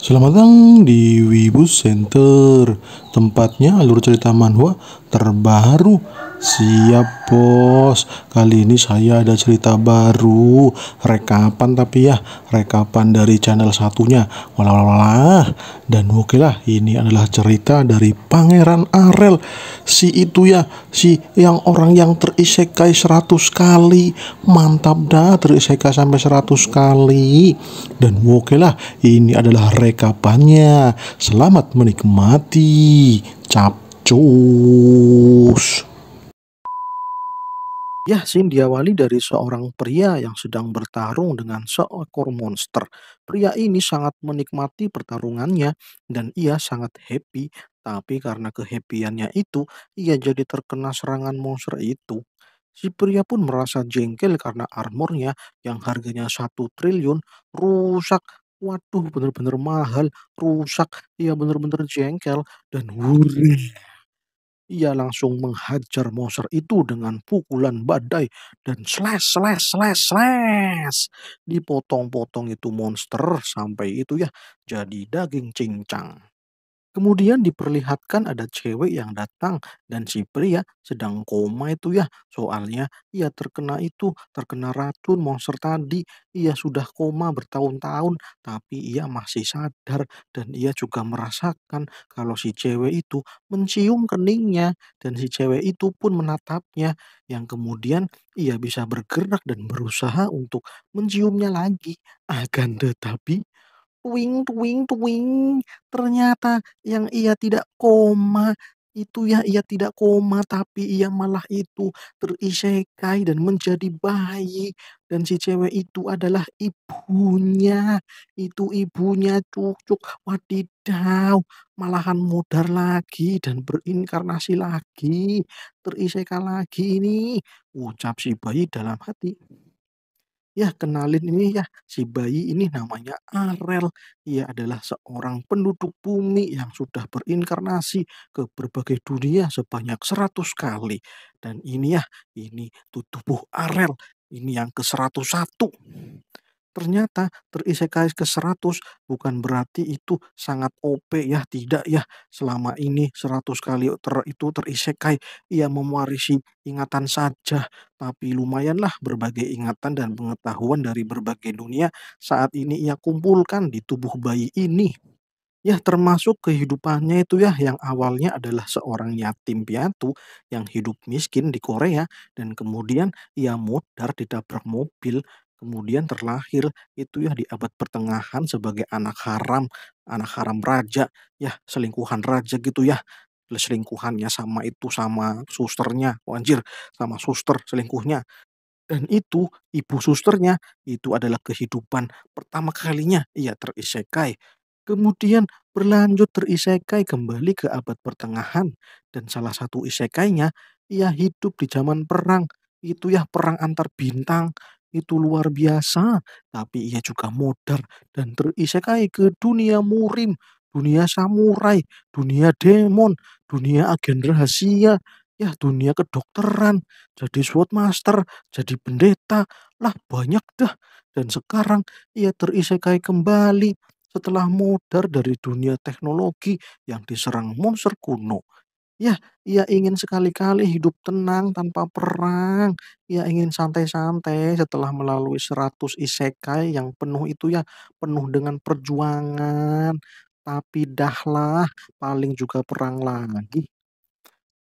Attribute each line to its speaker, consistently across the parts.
Speaker 1: Selamat datang di Wibu Center, tempatnya alur cerita manhwa terbaru. Siap bos, kali ini saya ada cerita baru Rekapan tapi ya, rekapan dari channel satunya Walah Dan oke lah, ini adalah cerita dari Pangeran Arel Si itu ya, si yang orang yang terisekai 100 kali Mantap dah, terisekai sampai 100 kali Dan oke lah, ini adalah rekapannya Selamat menikmati Cap Cus. Ya, sin diawali dari seorang pria yang sedang bertarung dengan seekor monster. Pria ini sangat menikmati pertarungannya dan ia sangat happy, tapi karena kehepiannya itu, ia jadi terkena serangan monster itu. Si pria pun merasa jengkel karena armornya yang harganya satu triliun rusak. Waduh, bener-bener mahal, rusak. Ia bener-bener jengkel dan wuri. Ia langsung menghajar monster itu dengan pukulan badai dan slash slash slash slash. Dipotong-potong itu monster sampai itu ya jadi daging cincang. Kemudian diperlihatkan ada cewek yang datang dan si pria sedang koma itu ya. Soalnya ia terkena itu, terkena racun monster tadi. Ia sudah koma bertahun-tahun tapi ia masih sadar dan ia juga merasakan kalau si cewek itu mencium keningnya dan si cewek itu pun menatapnya yang kemudian ia bisa bergerak dan berusaha untuk menciumnya lagi. Akan tetapi Twing, twing, twing. Ternyata yang ia tidak koma itu ya ia tidak koma tapi ia malah itu terisekai dan menjadi bayi dan si cewek itu adalah ibunya itu ibunya cucuk wadidaw malahan modar lagi dan berinkarnasi lagi terisekai lagi ini ucap si bayi dalam hati Ya, kenalin ini ya, si bayi ini namanya Arel. Ia adalah seorang penduduk bumi yang sudah berinkarnasi ke berbagai dunia sebanyak seratus kali. Dan ini ya, ini tubuh Arel, ini yang ke seratus satu ternyata terisekai ke 100 bukan berarti itu sangat OP ya tidak ya selama ini 100 kali ter itu terisekai ia mewarisi ingatan saja tapi lumayanlah berbagai ingatan dan pengetahuan dari berbagai dunia saat ini ia kumpulkan di tubuh bayi ini Ya termasuk kehidupannya itu ya yang awalnya adalah seorang yatim piatu yang hidup miskin di Korea dan kemudian ia mudar ditabrak mobil kemudian terlahir itu ya di abad pertengahan sebagai anak haram, anak haram raja, ya selingkuhan raja gitu ya. Selingkuhannya sama itu sama susternya, oh, sama suster selingkuhnya. Dan itu ibu susternya itu adalah kehidupan pertama kalinya ia terisekai. Kemudian berlanjut terisekai kembali ke abad pertengahan dan salah satu isekainya ia hidup di zaman perang itu ya perang antar bintang itu luar biasa, tapi ia juga modern dan terisekai ke dunia murim, dunia samurai, dunia demon, dunia agen rahasia, ya dunia kedokteran, jadi SWOT master, jadi pendeta, lah banyak dah. Dan sekarang ia terisekai kembali setelah modar dari dunia teknologi yang diserang monster kuno. Ya, ia ingin sekali-kali hidup tenang tanpa perang. Ia ingin santai-santai setelah melalui seratus isekai yang penuh itu ya, penuh dengan perjuangan. Tapi dahlah, paling juga perang lagi.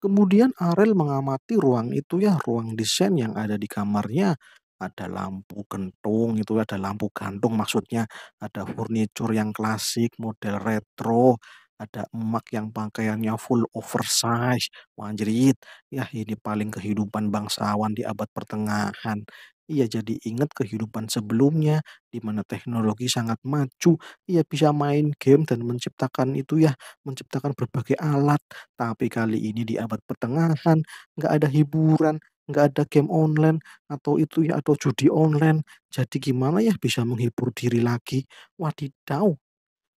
Speaker 1: Kemudian Arel mengamati ruang itu ya, ruang desain yang ada di kamarnya. Ada lampu kentung itu ada lampu gantung maksudnya. Ada furniture yang klasik, model retro, ada emak yang pakaiannya full oversize, manjerit, ya ini paling kehidupan bangsawan di abad pertengahan. Ia jadi ingat kehidupan sebelumnya di mana teknologi sangat maju, ia bisa main game dan menciptakan itu ya, menciptakan berbagai alat. Tapi kali ini di abad pertengahan nggak ada hiburan, nggak ada game online atau itu ya atau judi online. Jadi gimana ya bisa menghibur diri lagi? Wadidaw,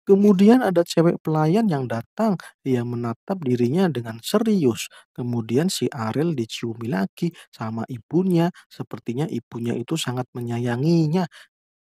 Speaker 1: Kemudian ada cewek pelayan yang datang, dia menatap dirinya dengan serius. Kemudian si Ariel diciumi lagi sama ibunya, sepertinya ibunya itu sangat menyayanginya.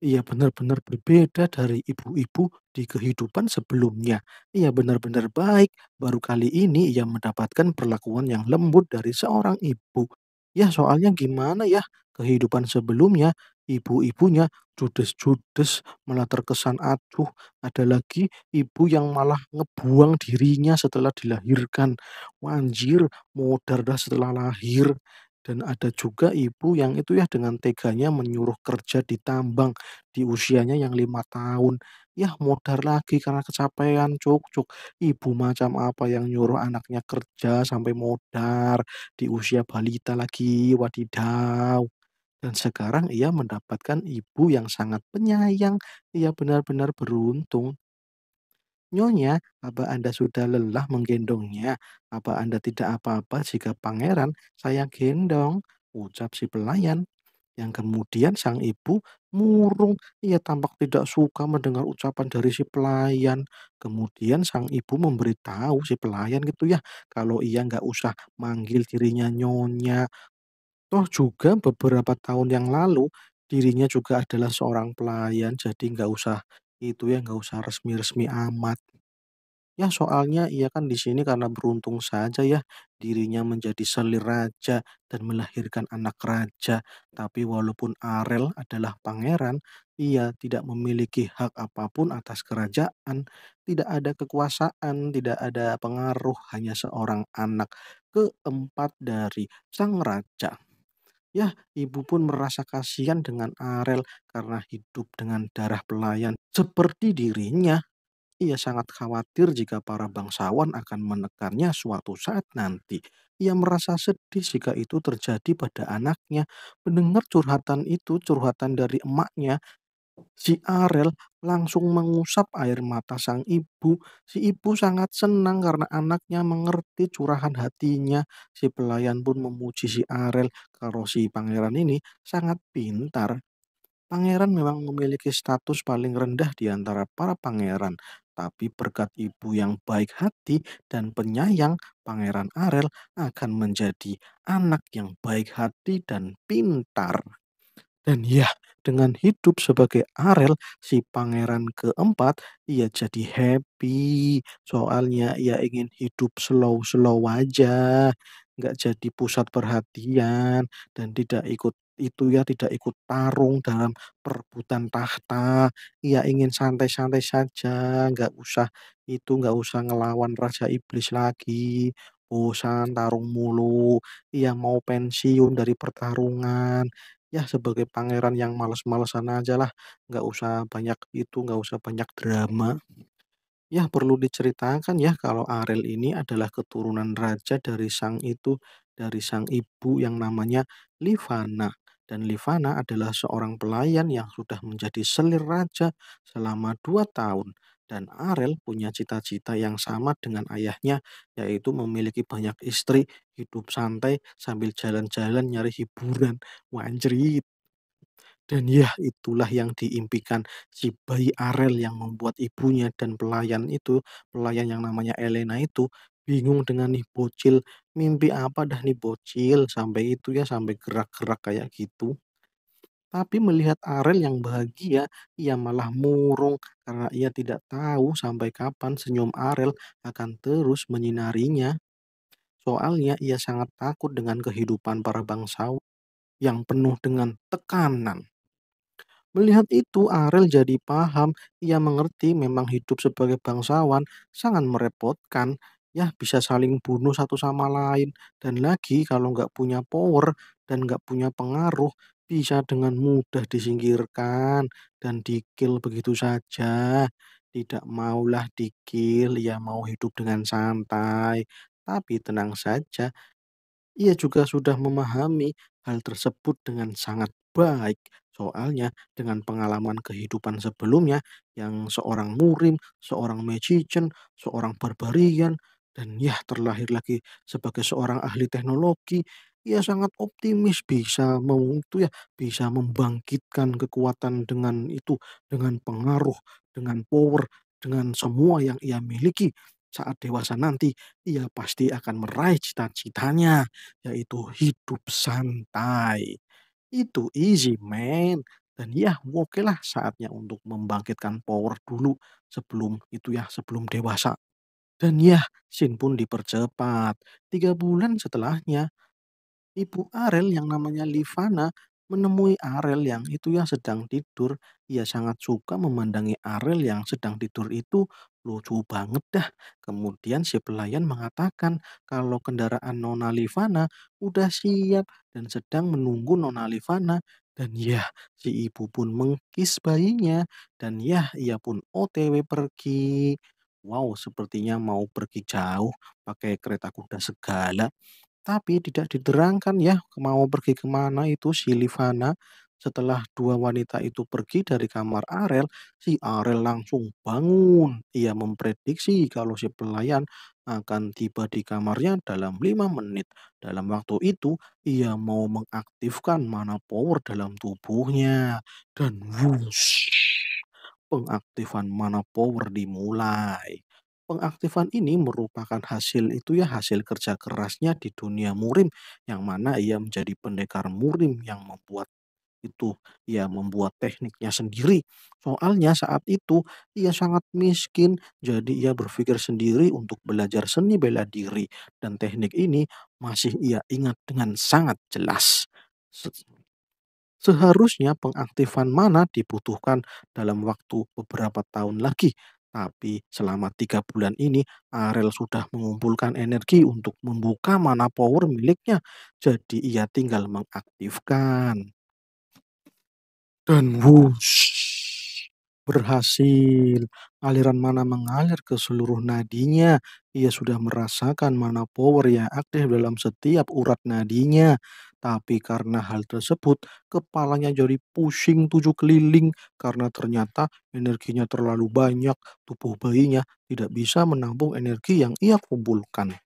Speaker 1: Ia benar-benar berbeda dari ibu-ibu di kehidupan sebelumnya. Ia benar-benar baik, baru kali ini ia mendapatkan perlakuan yang lembut dari seorang ibu. Ya soalnya gimana ya, kehidupan sebelumnya, ibu-ibunya judes-judes, malah terkesan acuh. Ada lagi ibu yang malah ngebuang dirinya setelah dilahirkan. Wanjir, modar dah setelah lahir. Dan ada juga ibu yang itu ya dengan teganya menyuruh kerja di tambang di usianya yang lima tahun. Ya modar lagi karena kecapean, cuk-cuk. Ibu macam apa yang nyuruh anaknya kerja sampai modar di usia balita lagi, wadidaw. Dan sekarang ia mendapatkan ibu yang sangat penyayang, ia benar-benar beruntung. Nyonya, apa Anda sudah lelah menggendongnya? Apa Anda tidak apa-apa jika pangeran saya gendong? Ucap si pelayan. Yang kemudian sang ibu Murung, ia tampak tidak suka mendengar ucapan dari si pelayan. Kemudian sang ibu memberitahu si pelayan gitu ya, kalau ia nggak usah manggil dirinya nyonya. Toh juga beberapa tahun yang lalu, dirinya juga adalah seorang pelayan, jadi nggak usah itu ya, nggak usah resmi-resmi amat. Ya, soalnya ia kan di sini karena beruntung saja ya, dirinya menjadi selir raja dan melahirkan anak raja. Tapi walaupun Arel adalah pangeran, ia tidak memiliki hak apapun atas kerajaan, tidak ada kekuasaan, tidak ada pengaruh, hanya seorang anak keempat dari sang raja. Ya, ibu pun merasa kasihan dengan Arel karena hidup dengan darah pelayan seperti dirinya. Ia sangat khawatir jika para bangsawan akan menekannya suatu saat nanti. Ia merasa sedih jika itu terjadi pada anaknya. Mendengar curhatan itu, curhatan dari emaknya, si Arel langsung mengusap air mata sang ibu. Si ibu sangat senang karena anaknya mengerti curahan hatinya. Si pelayan pun memuji si Arel kalau si pangeran ini sangat pintar Pangeran memang memiliki status paling rendah di antara para pangeran. Tapi berkat ibu yang baik hati dan penyayang, Pangeran Arel akan menjadi anak yang baik hati dan pintar. Dan ya, dengan hidup sebagai Arel, si pangeran keempat, ia jadi happy. Soalnya ia ingin hidup slow-slow aja, nggak jadi pusat perhatian, dan tidak ikut itu ya tidak ikut tarung dalam perebutan tahta. Ia ya ingin santai-santai saja, nggak usah itu nggak usah ngelawan raja iblis lagi. Bosan tarung mulu, ia ya mau pensiun dari pertarungan. Ya sebagai pangeran yang males-malesan aja lah, nggak usah banyak itu, nggak usah banyak drama. Ya, perlu diceritakan ya kalau Ariel ini adalah keturunan raja dari sang itu, dari sang ibu yang namanya Livana. Dan Livana adalah seorang pelayan yang sudah menjadi selir raja selama dua tahun. Dan Arel punya cita-cita yang sama dengan ayahnya, yaitu memiliki banyak istri, hidup santai, sambil jalan-jalan nyari hiburan. Wanjrit. Dan ya itulah yang diimpikan si bayi Arel yang membuat ibunya dan pelayan itu, pelayan yang namanya Elena itu Bingung dengan nih bocil, mimpi apa dah nih bocil sampai itu ya, sampai gerak-gerak kayak gitu. Tapi melihat Arel yang bahagia, ia malah murung karena ia tidak tahu sampai kapan senyum Arel akan terus menyinarinya. Soalnya ia sangat takut dengan kehidupan para bangsawan yang penuh dengan tekanan. Melihat itu, Arel jadi paham. Ia mengerti memang hidup sebagai bangsawan sangat merepotkan Ya, bisa saling bunuh satu sama lain. Dan lagi kalau nggak punya power dan nggak punya pengaruh, bisa dengan mudah disingkirkan dan di begitu saja. Tidak maulah di-kill, ya mau hidup dengan santai. Tapi tenang saja, ia juga sudah memahami hal tersebut dengan sangat baik. Soalnya dengan pengalaman kehidupan sebelumnya yang seorang murim, seorang magician, seorang barbarian, dan ya terlahir lagi sebagai seorang ahli teknologi, ia ya sangat optimis bisa mem- ya bisa membangkitkan kekuatan dengan itu dengan pengaruh, dengan power, dengan semua yang ia miliki. Saat dewasa nanti, ia pasti akan meraih cita-citanya, yaitu hidup santai. Itu easy, man. Dan ya, oke lah saatnya untuk membangkitkan power dulu sebelum itu ya, sebelum dewasa. Dan ya, Shin pun dipercepat. Tiga bulan setelahnya, ibu Arel yang namanya Livana menemui Arel yang itu yang sedang tidur. Ia sangat suka memandangi Arel yang sedang tidur itu lucu banget dah. Kemudian si pelayan mengatakan kalau kendaraan Nona Livana udah siap dan sedang menunggu Nona Livana. Dan ya, si ibu pun mengkis bayinya. Dan ya, ia pun OTW pergi. Wow, sepertinya mau pergi jauh pakai kereta kuda segala, tapi tidak diterangkan ya mau pergi kemana itu si Livana. Setelah dua wanita itu pergi dari kamar Arel, si Arel langsung bangun. Ia memprediksi kalau si pelayan akan tiba di kamarnya dalam lima menit. Dalam waktu itu, ia mau mengaktifkan mana power dalam tubuhnya. Dan wush, pengaktifan mana power dimulai. Pengaktifan ini merupakan hasil itu ya hasil kerja kerasnya di dunia murim yang mana ia menjadi pendekar murim yang membuat itu ia ya, membuat tekniknya sendiri. Soalnya saat itu ia sangat miskin, jadi ia berpikir sendiri untuk belajar seni bela diri dan teknik ini masih ia ingat dengan sangat jelas. Seharusnya pengaktifan mana dibutuhkan dalam waktu beberapa tahun lagi, tapi selama tiga bulan ini Arel sudah mengumpulkan energi untuk membuka mana power miliknya, jadi ia tinggal mengaktifkan. Dan wush, berhasil. Aliran mana mengalir ke seluruh nadinya. Ia sudah merasakan mana power yang aktif dalam setiap urat nadinya. Tapi karena hal tersebut, kepalanya jadi pusing tujuh keliling karena ternyata energinya terlalu banyak, tubuh bayinya tidak bisa menampung energi yang ia kumpulkan.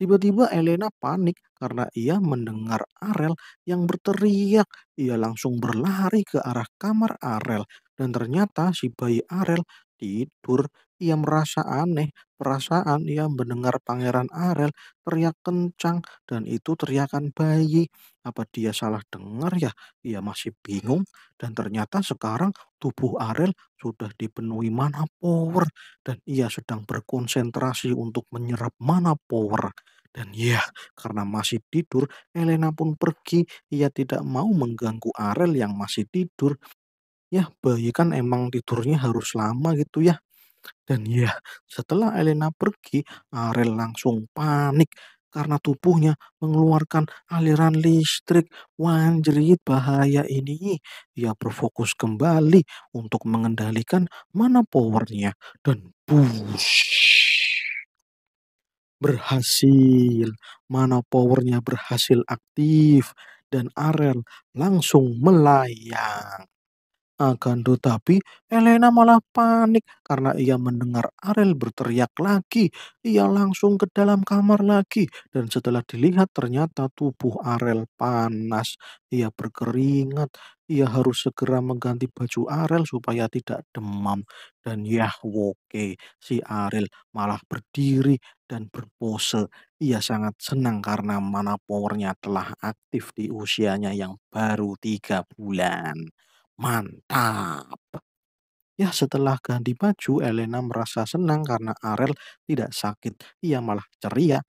Speaker 1: Tiba-tiba Elena panik karena ia mendengar Arel yang berteriak. Ia langsung berlari ke arah kamar Arel dan ternyata si bayi Arel Tidur, ia merasa aneh. Perasaan ia mendengar Pangeran Arel teriak kencang dan itu teriakan bayi. Apa dia salah dengar ya? Ia masih bingung dan ternyata sekarang tubuh Arel sudah dipenuhi mana power dan ia sedang berkonsentrasi untuk menyerap mana power. Dan ya, karena masih tidur, Elena pun pergi. Ia tidak mau mengganggu Arel yang masih tidur. Ya bayi kan emang tidurnya harus lama gitu ya. Dan ya setelah Elena pergi, Ariel langsung panik karena tubuhnya mengeluarkan aliran listrik. Wanjerit bahaya ini. Dia berfokus kembali untuk mengendalikan mana powernya. Dan bush berhasil. Mana powernya berhasil aktif. Dan Arel langsung melayang. Akan tetapi, Elena malah panik karena ia mendengar Ariel berteriak lagi. Ia langsung ke dalam kamar lagi, dan setelah dilihat, ternyata tubuh Ariel panas. Ia berkeringat. Ia harus segera mengganti baju Ariel supaya tidak demam. Dan yah, oke, si Ariel malah berdiri dan berpose. Ia sangat senang karena mana powernya telah aktif di usianya yang baru tiga bulan. Mantap. Ya, setelah ganti baju, Elena merasa senang karena Ariel tidak sakit. Ia malah ceria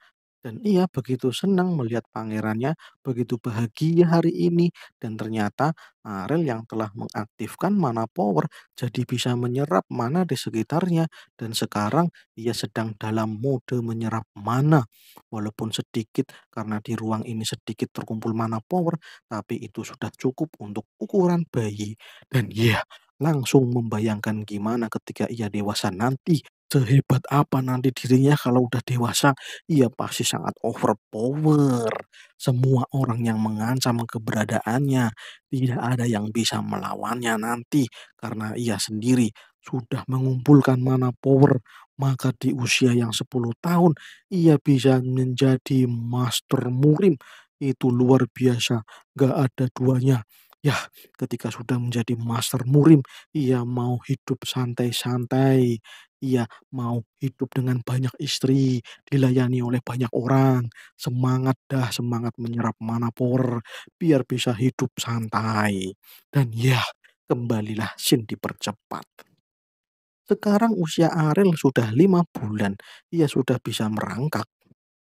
Speaker 1: dan ia begitu senang melihat pangerannya, begitu bahagia hari ini, dan ternyata Ariel yang telah mengaktifkan mana power jadi bisa menyerap mana di sekitarnya, dan sekarang ia sedang dalam mode menyerap mana. Walaupun sedikit, karena di ruang ini sedikit terkumpul mana power, tapi itu sudah cukup untuk ukuran bayi. Dan ya, langsung membayangkan gimana ketika ia dewasa nanti sehebat apa nanti dirinya kalau udah dewasa, ia pasti sangat overpower. Semua orang yang mengancam keberadaannya, tidak ada yang bisa melawannya nanti karena ia sendiri sudah mengumpulkan mana power, maka di usia yang 10 tahun ia bisa menjadi master murim. Itu luar biasa, gak ada duanya. Ya, ketika sudah menjadi master murim, ia mau hidup santai-santai, ia mau hidup dengan banyak istri, dilayani oleh banyak orang, semangat dah, semangat menyerap manapor, biar bisa hidup santai. Dan ya, kembalilah Shin dipercepat. Sekarang usia Ariel sudah lima bulan, ia sudah bisa merangkak,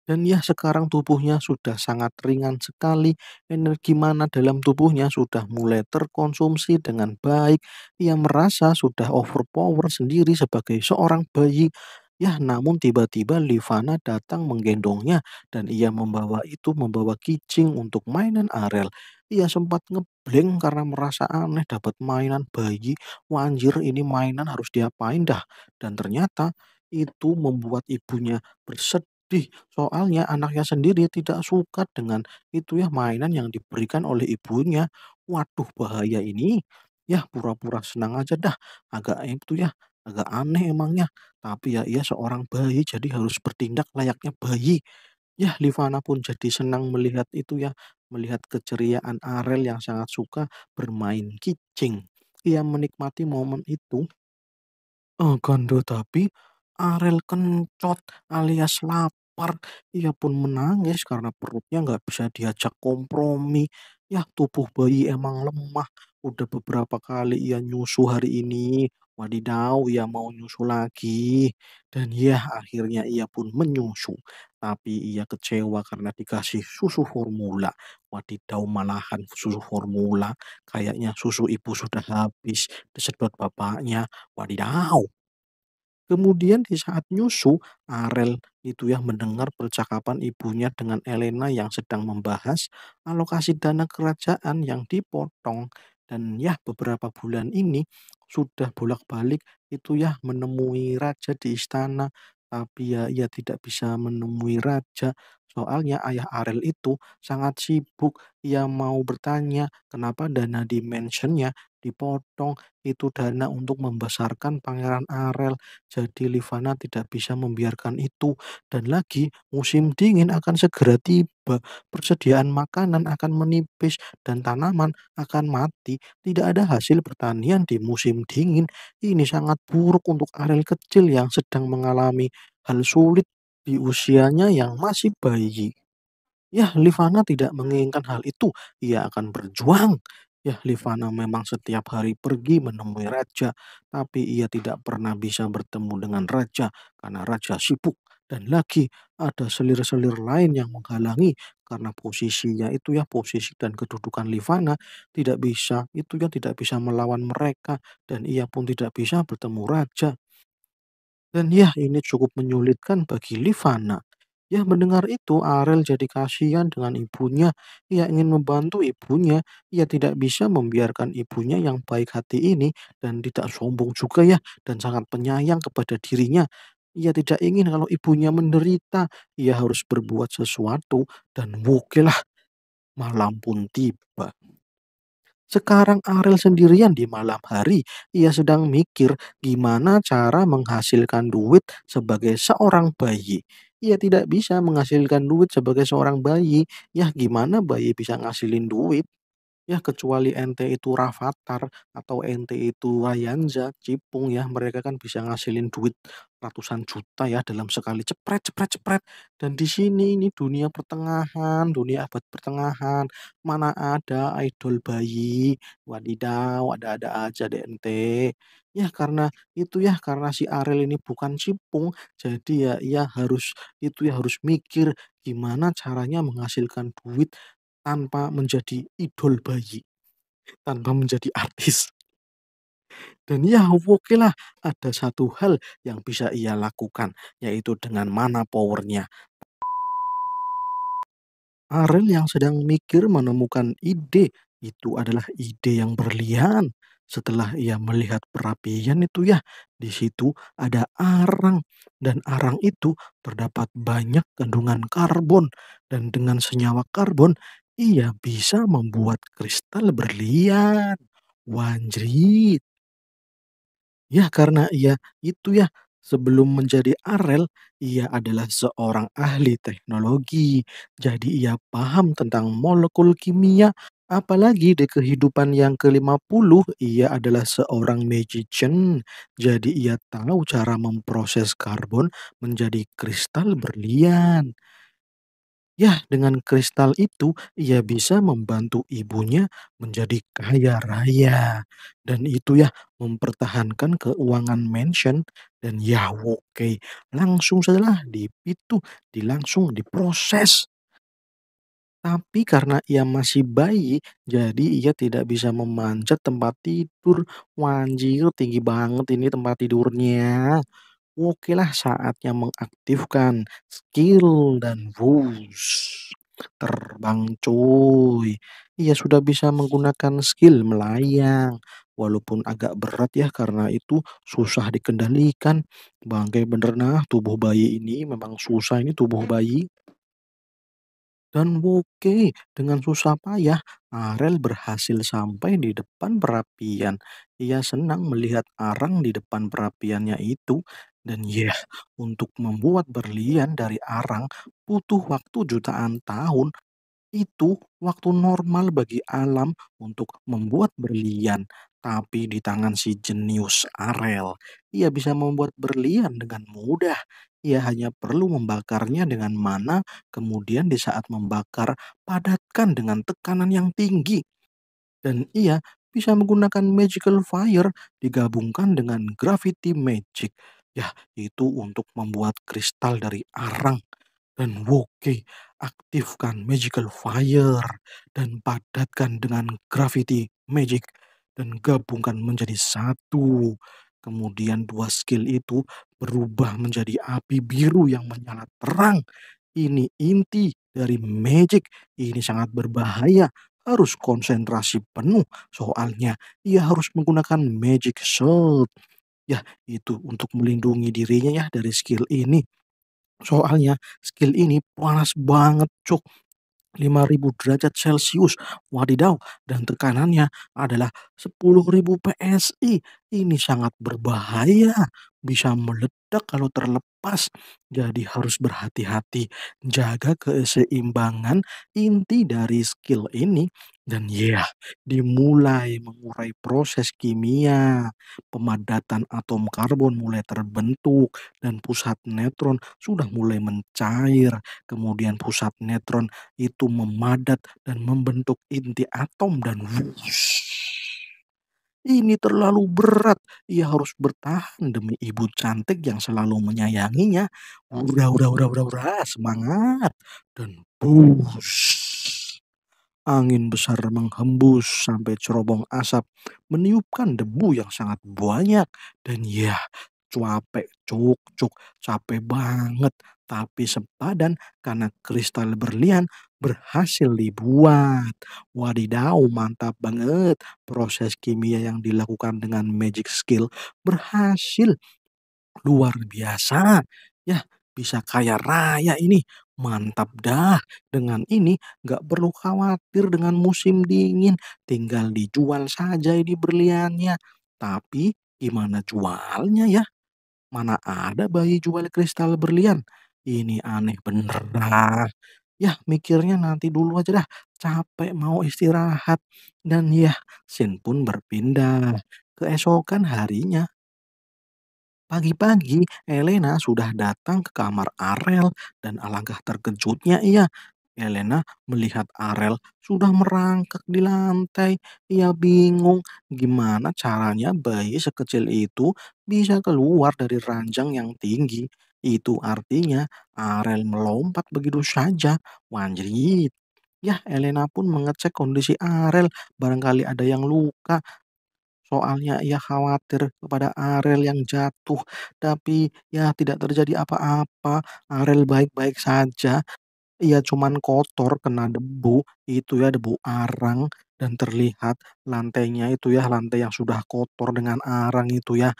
Speaker 1: dan ya sekarang tubuhnya sudah sangat ringan sekali, energi mana dalam tubuhnya sudah mulai terkonsumsi dengan baik, ia merasa sudah overpower sendiri sebagai seorang bayi. Ya, namun tiba-tiba Livana datang menggendongnya dan ia membawa itu membawa kijing untuk mainan Arel. Ia sempat ngebleng karena merasa aneh dapat mainan bayi. Wanjir ini mainan harus diapain dah. Dan ternyata itu membuat ibunya bersedih Dih, soalnya anaknya sendiri tidak suka dengan itu ya mainan yang diberikan oleh ibunya. Waduh bahaya ini. Ya pura-pura senang aja dah. Agak itu ya, agak aneh emangnya. Tapi ya ia seorang bayi jadi harus bertindak layaknya bayi. Ya, Livana pun jadi senang melihat itu ya, melihat keceriaan Arel yang sangat suka bermain kicing. Ia menikmati momen itu. Oh, Gondo, tapi Arel kencot alias lap lapar, ia pun menangis karena perutnya nggak bisa diajak kompromi. Ya, tubuh bayi emang lemah. Udah beberapa kali ia nyusu hari ini. Wadidaw, ia mau nyusu lagi. Dan ya, akhirnya ia pun menyusu. Tapi ia kecewa karena dikasih susu formula. Wadidaw, malahan susu formula. Kayaknya susu ibu sudah habis. Disedot bapaknya. Wadidaw. Kemudian di saat nyusu, Arel itu ya mendengar percakapan ibunya dengan Elena yang sedang membahas alokasi dana kerajaan yang dipotong dan ya beberapa bulan ini sudah bolak-balik itu ya menemui raja di istana tapi ya ia tidak bisa menemui raja soalnya ayah Arel itu sangat sibuk ia mau bertanya kenapa dana di dipotong, itu dana untuk membesarkan Pangeran Arel. Jadi Livana tidak bisa membiarkan itu. Dan lagi, musim dingin akan segera tiba, persediaan makanan akan menipis, dan tanaman akan mati. Tidak ada hasil pertanian di musim dingin. Ini sangat buruk untuk Arel kecil yang sedang mengalami hal sulit di usianya yang masih bayi. Ya, Livana tidak menginginkan hal itu. Ia akan berjuang. Ya, Livana memang setiap hari pergi menemui raja, tapi ia tidak pernah bisa bertemu dengan raja karena raja sibuk. Dan lagi ada selir-selir lain yang menghalangi karena posisinya itu ya posisi dan kedudukan Livana tidak bisa itu ya tidak bisa melawan mereka dan ia pun tidak bisa bertemu raja. Dan ya ini cukup menyulitkan bagi Livana Ya, mendengar itu, Arel jadi kasihan dengan ibunya. Ia ingin membantu ibunya. Ia tidak bisa membiarkan ibunya yang baik hati ini dan tidak sombong juga ya, dan sangat penyayang kepada dirinya. Ia tidak ingin kalau ibunya menderita. Ia harus berbuat sesuatu dan mukilah malam pun tiba. Sekarang Arel sendirian di malam hari, ia sedang mikir gimana cara menghasilkan duit sebagai seorang bayi. Ia tidak bisa menghasilkan duit sebagai seorang bayi. Ya gimana bayi bisa ngasilin duit? Ya kecuali ente itu Rafathar atau ente itu Wayanza, Cipung ya, mereka kan bisa ngasilin duit ratusan juta ya dalam sekali cepret cepret cepret. Dan di sini ini dunia pertengahan, dunia abad pertengahan, mana ada idol bayi, wadidaw, ada-ada aja deh ente. Ya karena itu ya karena si Ariel ini bukan cipung, jadi ya ia harus itu ya harus mikir gimana caranya menghasilkan duit tanpa menjadi idol bayi, tanpa menjadi artis. Dan ya oke lah, ada satu hal yang bisa ia lakukan, yaitu dengan mana powernya. Ariel yang sedang mikir menemukan ide, itu adalah ide yang berlian. Setelah ia melihat perapian itu ya, di situ ada arang. Dan arang itu terdapat banyak kandungan karbon. Dan dengan senyawa karbon, ia bisa membuat kristal berlian. Wanjrit. Ya, karena ia itu ya, sebelum menjadi Arel, ia adalah seorang ahli teknologi. Jadi ia paham tentang molekul kimia, apalagi di kehidupan yang ke-50 ia adalah seorang magician. Jadi ia tahu cara memproses karbon menjadi kristal berlian. Ya, dengan kristal itu ia bisa membantu ibunya menjadi kaya raya dan itu ya mempertahankan keuangan mansion dan ya oke langsung setelah dipitu, di langsung diproses. Tapi karena ia masih bayi, jadi ia tidak bisa memanjat tempat tidur. Wanjir tinggi banget ini tempat tidurnya. Mungkinlah saatnya mengaktifkan skill dan boost. Terbang cuy. Ia sudah bisa menggunakan skill melayang. Walaupun agak berat ya karena itu susah dikendalikan. Bangkai bener nah tubuh bayi ini memang susah ini tubuh bayi. Dan oke, dengan susah payah, Arel berhasil sampai di depan perapian. Ia senang melihat arang di depan perapiannya itu dan ya, untuk membuat berlian dari arang butuh waktu jutaan tahun. Itu waktu normal bagi alam untuk membuat berlian. Tapi di tangan si jenius Arel, ia bisa membuat berlian dengan mudah. Ia hanya perlu membakarnya dengan mana, kemudian di saat membakar, padatkan dengan tekanan yang tinggi. Dan ia bisa menggunakan magical fire digabungkan dengan gravity magic Ya, itu untuk membuat kristal dari arang dan woke. Aktifkan magical fire dan padatkan dengan gravity magic dan gabungkan menjadi satu. Kemudian dua skill itu berubah menjadi api biru yang menyala terang. Ini inti dari magic. Ini sangat berbahaya. Harus konsentrasi penuh. Soalnya ia harus menggunakan magic shield Ya, itu untuk melindungi dirinya ya dari skill ini. Soalnya skill ini panas banget, Cuk. 5000 derajat Celcius. Wadidaw, dan tekanannya adalah 10.000 PSI. Ini sangat berbahaya, bisa meledak kalau terlepas pas. Jadi harus berhati-hati, jaga keseimbangan inti dari skill ini dan ya, dimulai mengurai proses kimia, pemadatan atom karbon mulai terbentuk dan pusat netron sudah mulai mencair. Kemudian pusat netron itu memadat dan membentuk inti atom dan wush, ini terlalu berat. Ia harus bertahan demi ibu cantik yang selalu menyayanginya. Ura-ura-ura-ura-ura semangat. Dan bus. Angin besar menghembus sampai cerobong asap meniupkan debu yang sangat banyak. Dan ya, cuk cuk capek banget, tapi sepadan karena kristal berlian berhasil dibuat. Wadidaw, mantap banget. Proses kimia yang dilakukan dengan magic skill berhasil. Luar biasa. Ya bisa kaya raya ini. Mantap dah. Dengan ini gak perlu khawatir dengan musim dingin. Tinggal dijual saja ini berliannya. Tapi gimana jualnya ya? Mana ada bayi jual kristal berlian? Ini aneh bener ya mikirnya nanti dulu aja dah. Capek mau istirahat. Dan ya sin pun berpindah. Keesokan harinya, Pagi-pagi, Elena sudah datang ke kamar Arel dan alangkah terkejutnya ia Elena melihat Arel sudah merangkak di lantai. Ia bingung gimana caranya bayi sekecil itu bisa keluar dari ranjang yang tinggi. Itu artinya Arel melompat begitu saja. Wanjrit. Ya, Elena pun mengecek kondisi Arel. Barangkali ada yang luka. Soalnya ia khawatir kepada Arel yang jatuh, tapi ya tidak terjadi apa-apa. Arel baik-baik saja Iya, cuman kotor, kena debu, itu ya debu arang dan terlihat lantainya itu ya, lantai yang sudah kotor dengan arang itu ya,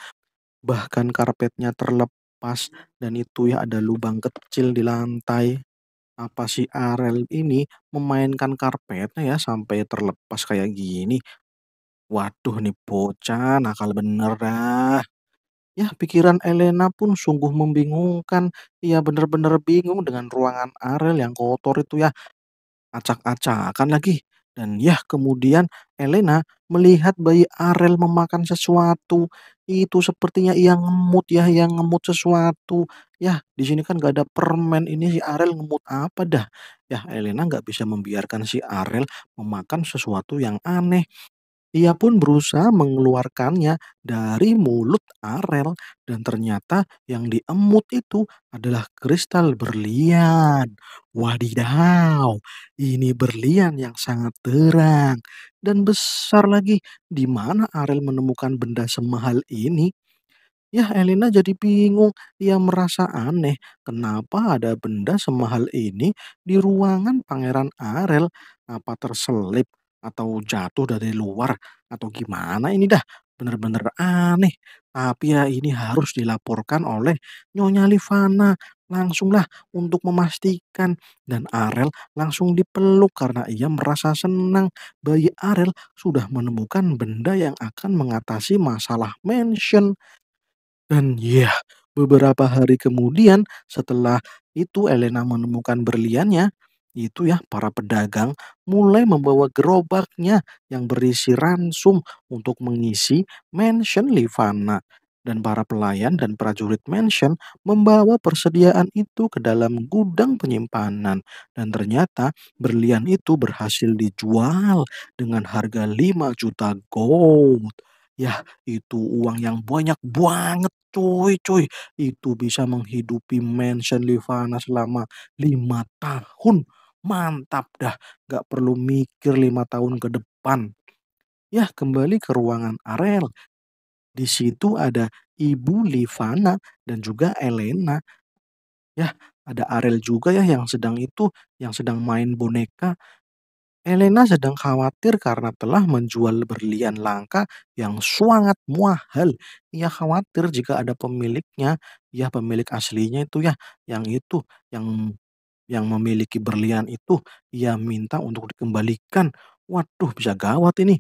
Speaker 1: bahkan karpetnya terlepas dan itu ya ada lubang kecil di lantai. Apa si Arel ini memainkan karpetnya ya sampai terlepas kayak gini? Waduh nih bocah nakal bener dah. Ya, pikiran Elena pun sungguh membingungkan. Ia benar-benar bingung dengan ruangan Ariel yang kotor itu ya. Acak-acakan lagi. Dan ya, kemudian Elena melihat bayi Ariel memakan sesuatu. Itu sepertinya ia ngemut ya, yang ngemut sesuatu. Ya, di sini kan gak ada permen ini si Ariel ngemut apa dah. Ya, Elena gak bisa membiarkan si Ariel memakan sesuatu yang aneh. Ia pun berusaha mengeluarkannya dari mulut Arel dan ternyata yang diemut itu adalah kristal berlian. Wadidaw, ini berlian yang sangat terang dan besar lagi. Di mana Arel menemukan benda semahal ini? Ya, Elena jadi bingung. Ia merasa aneh, kenapa ada benda semahal ini di ruangan Pangeran Arel? Apa terselip atau jatuh dari luar atau gimana ini dah, bener-bener aneh. Tapi ya ini harus dilaporkan oleh Nyonya Livana. Langsunglah untuk memastikan dan Arel langsung dipeluk karena ia merasa senang bayi Arel sudah menemukan benda yang akan mengatasi masalah mansion. Dan ya, yeah, beberapa hari kemudian setelah itu Elena menemukan berliannya, itu ya, para pedagang mulai membawa gerobaknya yang berisi ransum untuk mengisi mansion Livana. Dan para pelayan dan prajurit mansion membawa persediaan itu ke dalam gudang penyimpanan. Dan ternyata berlian itu berhasil dijual dengan harga 5 juta gold. Ya, itu uang yang banyak banget cuy, cuy. Itu bisa menghidupi mansion Livana selama lima tahun. Mantap dah, gak perlu mikir lima tahun ke depan. ya kembali ke ruangan Ariel. Di situ ada Ibu Livana dan juga Elena. ya ada Ariel juga ya yang sedang itu, yang sedang main boneka. Elena sedang khawatir karena telah menjual berlian langka yang sangat mahal. Ia khawatir jika ada pemiliknya, ya pemilik aslinya itu ya, yang itu, yang yang memiliki berlian itu ia minta untuk dikembalikan. Waduh, bisa gawat ini.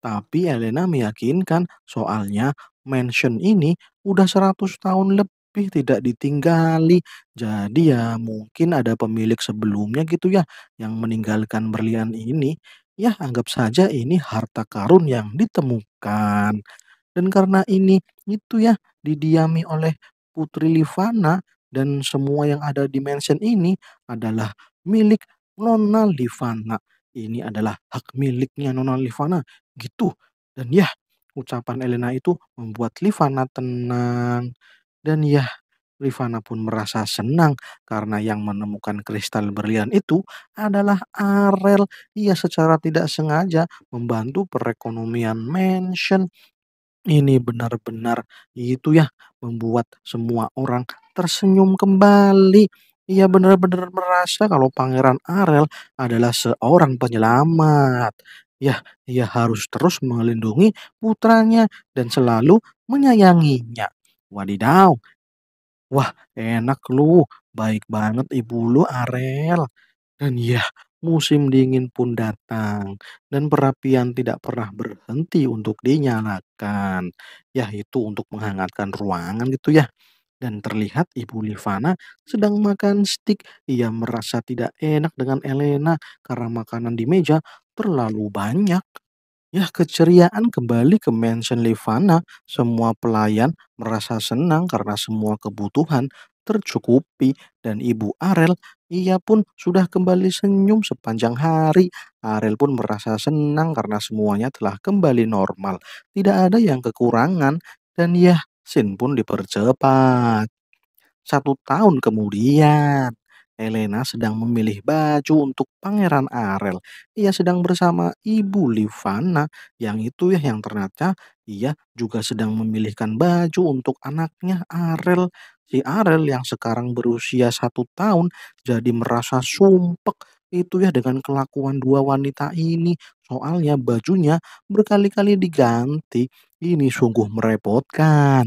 Speaker 1: Tapi Elena meyakinkan soalnya mansion ini udah 100 tahun lebih tidak ditinggali. Jadi ya mungkin ada pemilik sebelumnya gitu ya yang meninggalkan berlian ini. Ya anggap saja ini harta karun yang ditemukan. Dan karena ini itu ya didiami oleh Putri Livana dan semua yang ada di mansion ini adalah milik Nona Livana. Ini adalah hak miliknya Nona Livana gitu. Dan ya, ucapan Elena itu membuat Livana tenang. Dan ya, Livana pun merasa senang karena yang menemukan kristal berlian itu adalah Arel. Ia secara tidak sengaja membantu perekonomian mansion ini benar-benar itu ya, membuat semua orang tersenyum kembali. Ia benar-benar merasa kalau Pangeran Arel adalah seorang penyelamat. Ya, ia harus terus melindungi putranya dan selalu menyayanginya. Wadidaw, wah enak lu, baik banget ibu lu Arel. Dan ya, Musim dingin pun datang, dan perapian tidak pernah berhenti untuk dinyalakan. Ya itu untuk menghangatkan ruangan gitu ya. Dan terlihat Ibu Livana sedang makan stik. Ia merasa tidak enak dengan Elena karena makanan di meja terlalu banyak. Ya, keceriaan kembali ke mansion Livana. Semua pelayan merasa senang karena semua kebutuhan tercukupi dan ibu Arel, ia pun sudah kembali senyum sepanjang hari. Arel pun merasa senang karena semuanya telah kembali normal. Tidak ada yang kekurangan dan sin pun dipercepat. Satu tahun kemudian, Elena sedang memilih baju untuk Pangeran Arel. Ia sedang bersama Ibu Livana, yang itu ya yang ternyata ia juga sedang memilihkan baju untuk anaknya Arel. Si Arel yang sekarang berusia satu tahun jadi merasa sumpek itu ya dengan kelakuan dua wanita ini soalnya bajunya berkali-kali diganti ini sungguh merepotkan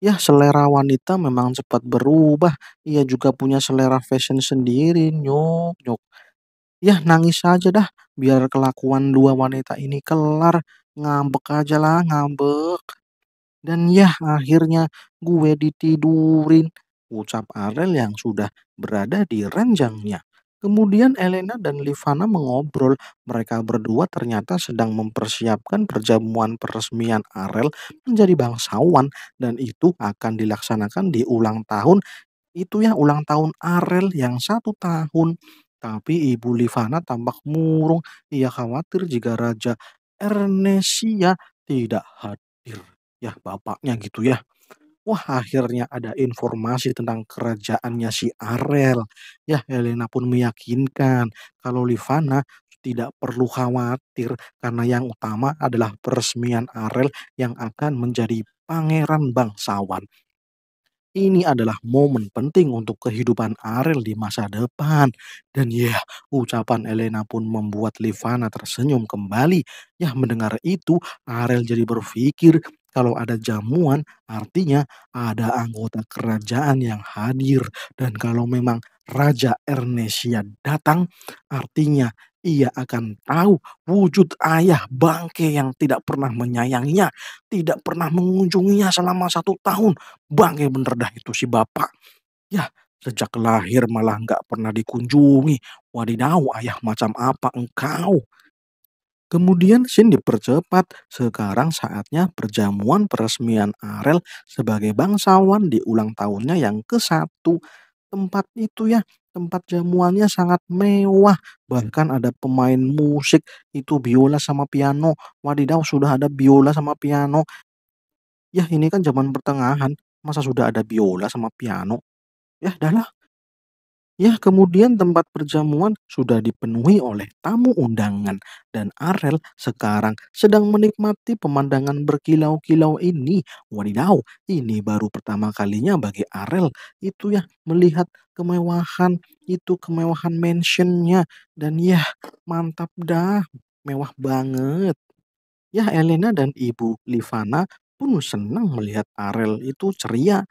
Speaker 1: Ya, selera wanita memang cepat berubah. Ia juga punya selera fashion sendiri, nyok, nyok. Yah, nangis aja dah, biar kelakuan dua wanita ini kelar. Ngambek aja lah, ngambek. Dan yah, akhirnya gue ditidurin, ucap Arel yang sudah berada di ranjangnya. Kemudian Elena dan Livana mengobrol. Mereka berdua ternyata sedang mempersiapkan perjamuan peresmian Arel menjadi bangsawan dan itu akan dilaksanakan di ulang tahun itu ya ulang tahun Arel yang satu tahun. Tapi Ibu Livana tampak murung. Ia khawatir jika Raja Ernesia tidak hadir. Ya bapaknya gitu ya. Wah akhirnya ada informasi tentang kerajaannya si Arel. Ya Helena pun meyakinkan kalau Livana tidak perlu khawatir karena yang utama adalah peresmian Arel yang akan menjadi pangeran bangsawan. Ini adalah momen penting untuk kehidupan Arel di masa depan. Dan ya, ucapan Elena pun membuat Livana tersenyum kembali. Ya, mendengar itu, Arel jadi berpikir kalau ada jamuan, artinya ada anggota kerajaan yang hadir, dan kalau memang Raja Ernesia datang, artinya ia akan tahu wujud ayah bangke yang tidak pernah menyayanginya, tidak pernah mengunjunginya selama satu tahun. Bangke bener dah itu si bapak. Ya, sejak lahir malah nggak pernah dikunjungi. Wadidaw, ayah macam apa engkau? Kemudian Shin dipercepat, sekarang saatnya perjamuan peresmian Arel sebagai bangsawan di ulang tahunnya yang ke-1. Tempat itu ya, tempat jamuannya sangat mewah, bahkan ada pemain musik, itu biola sama piano. Wadidaw, sudah ada biola sama piano. Ya, ini kan zaman pertengahan, masa sudah ada biola sama piano? Yah, lah. Ya, kemudian tempat perjamuan sudah dipenuhi oleh tamu undangan dan Arel sekarang sedang menikmati pemandangan berkilau-kilau ini. Wadidaw, ini baru pertama kalinya bagi Arel itu ya melihat kemewahan itu kemewahan mansionnya dan ya mantap dah, mewah banget. Ya Elena dan Ibu Livana pun senang melihat Arel itu ceria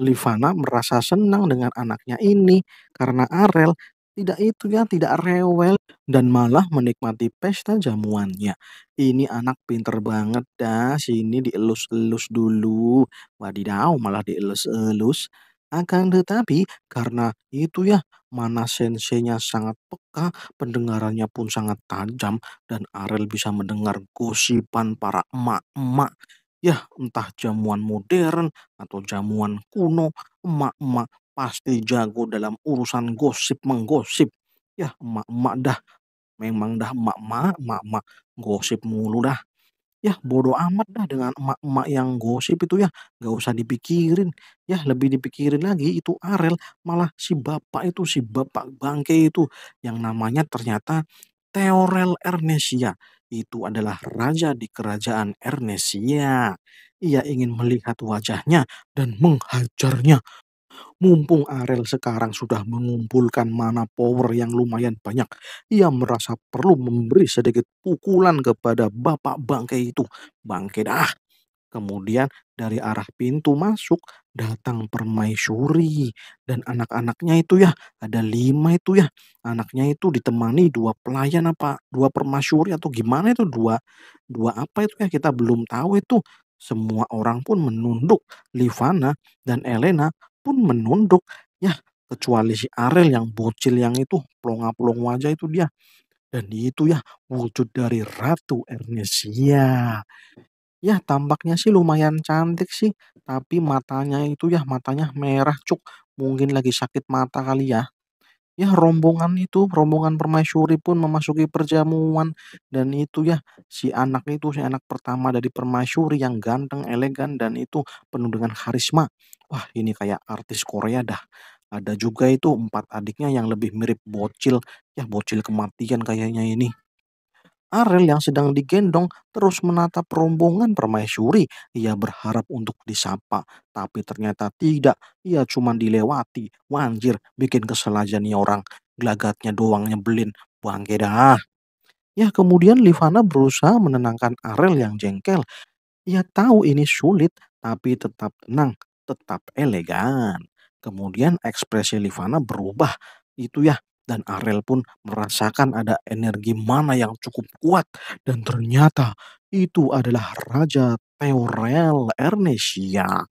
Speaker 1: Livana merasa senang dengan anaknya ini karena Arel tidak itu ya, tidak rewel dan malah menikmati pesta jamuannya. Ini anak pinter banget dah, sini dielus-elus dulu. Wadidaw, malah dielus-elus. Akan tetapi karena itu ya mana sensenya sangat peka, pendengarannya pun sangat tajam dan Arel bisa mendengar gosipan para emak-emak ya entah jamuan modern atau jamuan kuno, emak-emak pasti jago dalam urusan gosip-menggosip. ya emak-emak dah, memang dah emak-emak, emak-emak gosip mulu dah. ya bodoh amat dah dengan emak-emak yang gosip itu ya gak usah dipikirin. ya lebih dipikirin lagi itu Arel malah si bapak itu, si bapak bangke itu yang namanya ternyata Teorel Ernesia. Itu adalah raja di kerajaan Ernesia. Ia ingin melihat wajahnya dan menghajarnya. Mumpung Arel sekarang sudah mengumpulkan mana power yang lumayan banyak, ia merasa perlu memberi sedikit pukulan kepada bapak bangke itu. Bangkai dah, Kemudian dari arah pintu masuk datang permaisuri dan anak-anaknya itu ya ada lima itu ya anaknya itu ditemani dua pelayan apa dua permaisuri atau gimana itu dua dua apa itu ya kita belum tahu itu semua orang pun menunduk Livana dan Elena pun menunduk ya kecuali si Arel yang bocil yang itu plonga-plong wajah itu dia dan itu ya wujud dari Ratu Ernesia Ya tampaknya sih lumayan cantik sih, tapi matanya itu ya, matanya merah cuk, mungkin lagi sakit mata kali ya. Ya rombongan itu, rombongan permaisuri pun memasuki perjamuan dan itu ya si anak itu, si anak pertama dari permaisuri yang ganteng, elegan dan itu penuh dengan karisma. Wah ini kayak artis Korea dah. Ada juga itu empat adiknya yang lebih mirip bocil, ya bocil kematian kayaknya ini. Ariel yang sedang digendong terus menatap rombongan permaisuri. Ia berharap untuk disapa, tapi ternyata tidak. Ia cuma dilewati. Wanjir, bikin kesel aja nih orang. Gelagatnya doang nyebelin. Bangke dah. Ya kemudian Livana berusaha menenangkan Ariel yang jengkel. Ia tahu ini sulit, tapi tetap tenang, tetap elegan. Kemudian ekspresi Livana berubah. Itu ya, dan Arel pun merasakan ada energi mana yang cukup kuat dan ternyata itu adalah Raja Teorel Ernesia.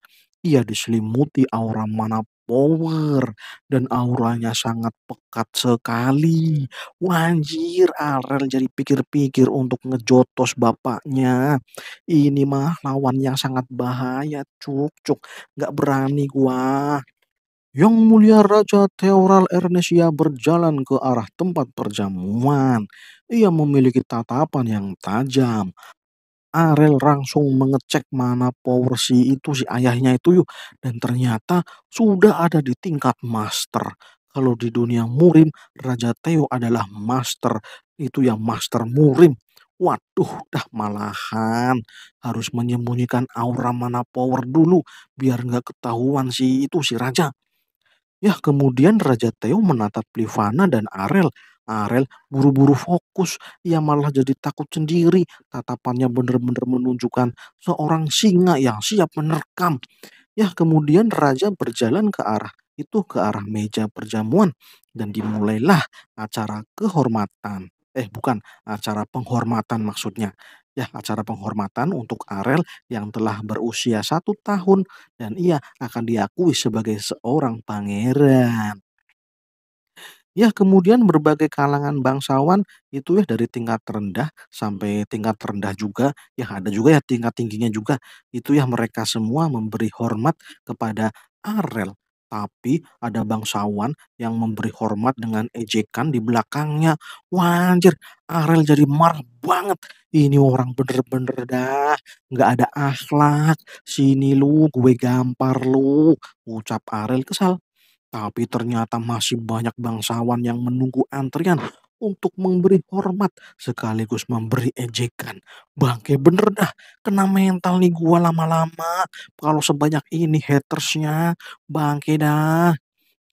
Speaker 1: Ia diselimuti aura mana power dan auranya sangat pekat sekali. Wanjir, Arel jadi pikir-pikir untuk ngejotos bapaknya. Ini mah lawan yang sangat bahaya, cuk cuk. Gak berani gua. Yang mulia Raja Teoral Ernesia berjalan ke arah tempat perjamuan. Ia memiliki tatapan yang tajam. Arel langsung mengecek mana power si itu si ayahnya itu yuk. Dan ternyata sudah ada di tingkat master. Kalau di dunia murim, Raja Teo adalah master. Itu yang master murim. Waduh, dah malahan harus menyembunyikan aura mana power dulu biar nggak ketahuan si itu si raja. Ya, kemudian Raja Teo menatap Livana dan Arel. Arel buru-buru fokus, ia malah jadi takut sendiri. Tatapannya benar-benar menunjukkan seorang singa yang siap menerkam. Ya, kemudian raja berjalan ke arah itu ke arah meja perjamuan dan dimulailah acara kehormatan. Eh, bukan acara penghormatan maksudnya ya acara penghormatan untuk Arel yang telah berusia satu tahun dan ia akan diakui sebagai seorang pangeran. Ya, kemudian berbagai kalangan bangsawan itu ya dari tingkat rendah sampai tingkat rendah juga, ya ada juga ya tingkat tingginya juga. Itu ya mereka semua memberi hormat kepada Arel tapi ada bangsawan yang memberi hormat dengan ejekan di belakangnya. wajar, Arel jadi marah banget. Ini orang bener-bener dah nggak ada akhlak. Sini lu, gue gampar lu. Ucap Arel kesal. Tapi ternyata masih banyak bangsawan yang menunggu antrian untuk memberi hormat sekaligus memberi ejekan. Bangke bener dah, kena mental nih gua lama-lama. Kalau sebanyak ini hatersnya, bangke dah.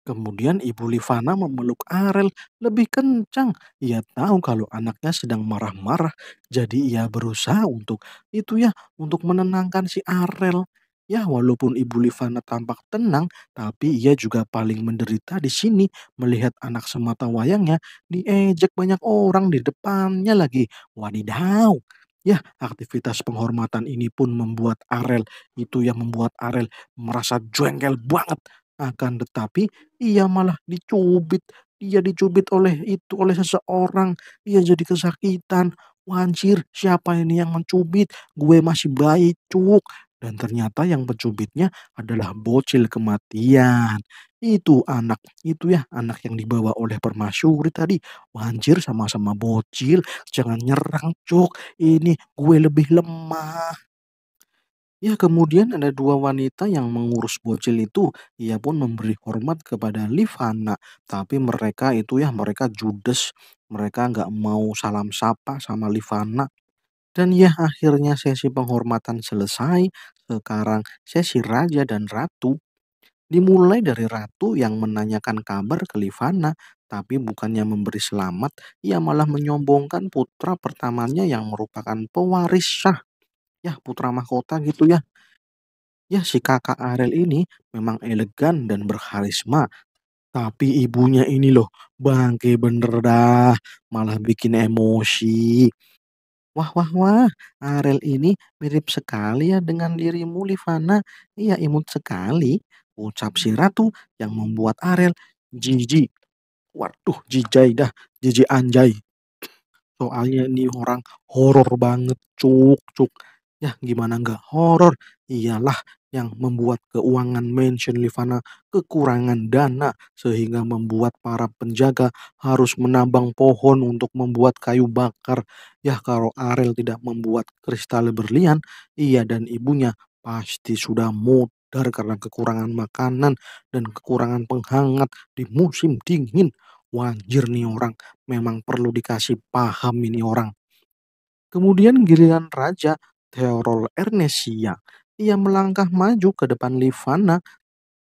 Speaker 1: Kemudian ibu Livana memeluk Arel lebih kencang. Ia tahu kalau anaknya sedang marah-marah, jadi ia berusaha untuk itu ya, untuk menenangkan si Arel. Ya, walaupun Ibu Livana tampak tenang, tapi ia juga paling menderita di sini melihat anak semata wayangnya diejek banyak orang di depannya lagi. Wadidaw. Ya, aktivitas penghormatan ini pun membuat Arel, itu yang membuat Arel merasa jengkel banget. Akan tetapi, ia malah dicubit. Ia dicubit oleh itu, oleh seseorang. Ia jadi kesakitan. Wancir, siapa ini yang mencubit? Gue masih baik, cuk. Dan ternyata yang mencubitnya adalah bocil kematian. Itu anak, itu ya anak yang dibawa oleh permasyuri tadi. Wanjir sama-sama bocil, jangan nyerang cuk. Ini gue lebih lemah. Ya, kemudian ada dua wanita yang mengurus bocil itu. Ia pun memberi hormat kepada Livana, tapi mereka itu ya, mereka judes. Mereka nggak mau salam sapa sama Livana. Dan ya akhirnya sesi penghormatan selesai. Sekarang sesi raja dan ratu. Dimulai dari ratu yang menanyakan kabar ke Livana, tapi bukannya memberi selamat, ia malah menyombongkan putra pertamanya yang merupakan pewaris syah. Ya, putra mahkota gitu ya. Ya, si kakak Arel ini memang elegan dan berkarisma, tapi ibunya ini loh, bangke bener dah, malah bikin emosi. Wah wah wah, Arel ah, ini mirip sekali ya dengan dirimu Livana. Iya imut sekali. Ucap si hmm. ratu yang membuat Arel jijik. Waduh jijai dah, jijik anjay. Soalnya ini orang horor banget, cuk cuk. Ya gimana nggak horor? Iyalah yang membuat keuangan mansion Livana kekurangan dana sehingga membuat para penjaga harus menambang pohon untuk membuat kayu bakar. Ya kalau Ariel tidak membuat kristal berlian, ia dan ibunya pasti sudah mudar karena kekurangan makanan dan kekurangan penghangat di musim dingin. Wajir nih orang, memang perlu dikasih paham ini orang. Kemudian giliran raja Theorol Ernesia ia melangkah maju ke depan Livana.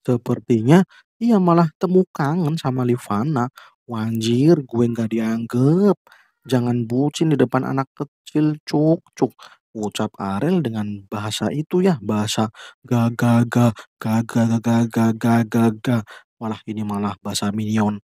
Speaker 1: Sepertinya ia malah temu kangen sama Livana. Wanjir, gue nggak dianggap. Jangan bucin di depan anak kecil, cuk, cuk. Ucap Arel dengan bahasa itu ya, bahasa gaga gaga gaga gaga gaga gaga. Malah ini malah bahasa minion.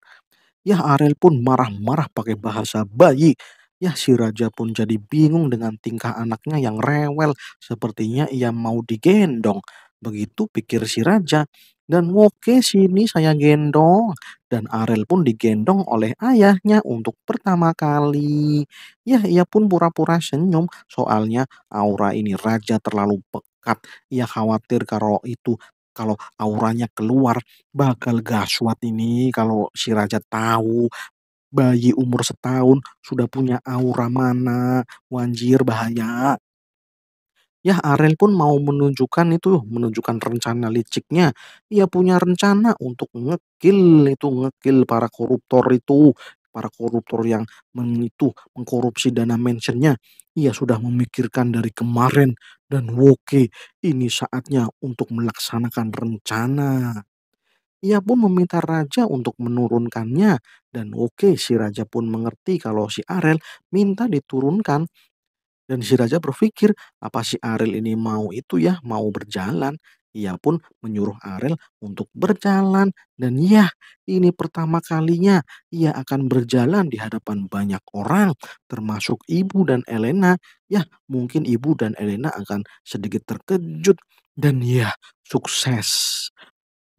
Speaker 1: Ya Arel pun marah-marah pakai bahasa bayi. Ya, si raja pun jadi bingung dengan tingkah anaknya yang rewel. Sepertinya ia mau digendong. Begitu pikir si raja. Dan oke sini saya gendong. Dan Arel pun digendong oleh ayahnya untuk pertama kali. Ya, ia pun pura-pura senyum. Soalnya aura ini raja terlalu pekat. Ia khawatir kalau itu kalau auranya keluar bakal gaswat ini kalau si raja tahu bayi umur setahun sudah punya aura mana, wanjir bahaya. Ya Arel pun mau menunjukkan itu, menunjukkan rencana liciknya. Ia punya rencana untuk ngekil itu, ngekil para koruptor itu, para koruptor yang men itu mengkorupsi dana mentionnya. Ia sudah memikirkan dari kemarin dan woke ini saatnya untuk melaksanakan rencana. Ia pun meminta raja untuk menurunkannya dan oke si raja pun mengerti kalau si Arel minta diturunkan dan si raja berpikir apa si Arel ini mau itu ya mau berjalan. Ia pun menyuruh Arel untuk berjalan dan ya ini pertama kalinya ia akan berjalan di hadapan banyak orang termasuk ibu dan Elena. Ya mungkin ibu dan Elena akan sedikit terkejut dan ya sukses.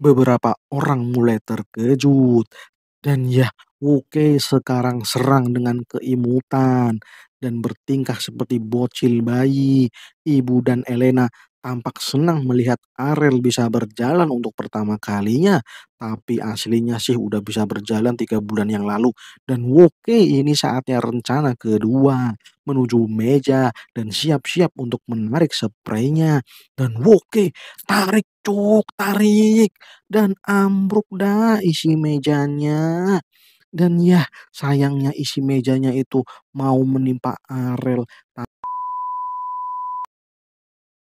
Speaker 1: Beberapa orang mulai terkejut dan ya oke sekarang serang dengan keimutan dan bertingkah seperti bocil bayi. Ibu dan Elena tampak senang melihat Arel bisa berjalan untuk pertama kalinya. Tapi aslinya sih udah bisa berjalan tiga bulan yang lalu. Dan Woke ini saatnya rencana kedua. Menuju meja dan siap-siap untuk menarik spraynya. Dan Woke tarik cuk tarik. Dan ambruk dah isi mejanya. Dan ya sayangnya isi mejanya itu mau menimpa Arel.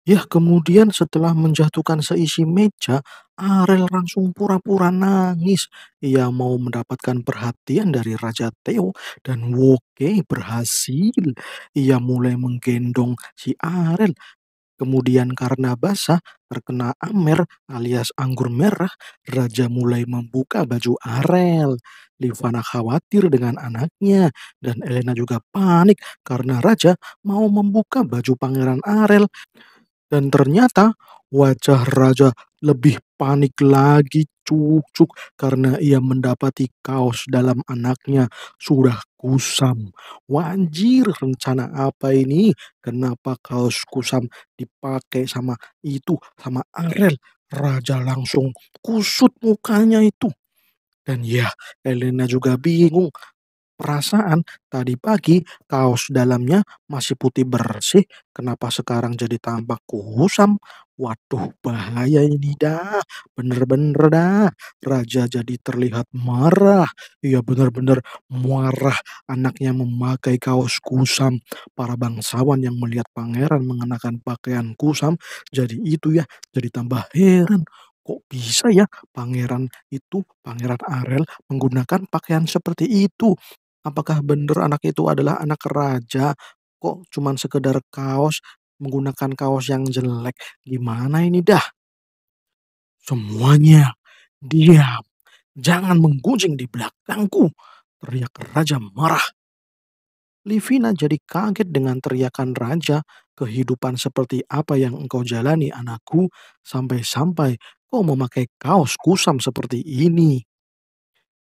Speaker 1: Ya, kemudian setelah menjatuhkan seisi meja, Arel langsung pura-pura nangis. Ia mau mendapatkan perhatian dari Raja Theo dan Woke berhasil. Ia mulai menggendong si Arel. Kemudian karena basah, terkena amer alias anggur merah, Raja mulai membuka baju Arel. Livana khawatir dengan anaknya dan Elena juga panik karena Raja mau membuka baju pangeran Arel. Dan ternyata wajah raja lebih panik lagi cucuk karena ia mendapati kaos dalam anaknya sudah kusam. Wanjir rencana apa ini? Kenapa kaos kusam dipakai sama itu sama Arel? Raja langsung kusut mukanya itu. Dan ya, Elena juga bingung Perasaan tadi pagi kaos dalamnya masih putih bersih, kenapa sekarang jadi tampak kusam? Waduh, bahaya ini dah. Bener-bener dah. Raja jadi terlihat marah. Iya bener-bener marah. Anaknya memakai kaos kusam. Para bangsawan yang melihat pangeran mengenakan pakaian kusam, jadi itu ya, jadi tambah heran kok bisa ya pangeran itu, pangeran Arel menggunakan pakaian seperti itu? apakah benar anak itu adalah anak raja kok cuman sekedar kaos menggunakan kaos yang jelek gimana ini dah semuanya diam jangan menggunjing di belakangku teriak raja marah Livina jadi kaget dengan teriakan raja kehidupan seperti apa yang engkau jalani anakku sampai-sampai kau memakai kaos kusam seperti ini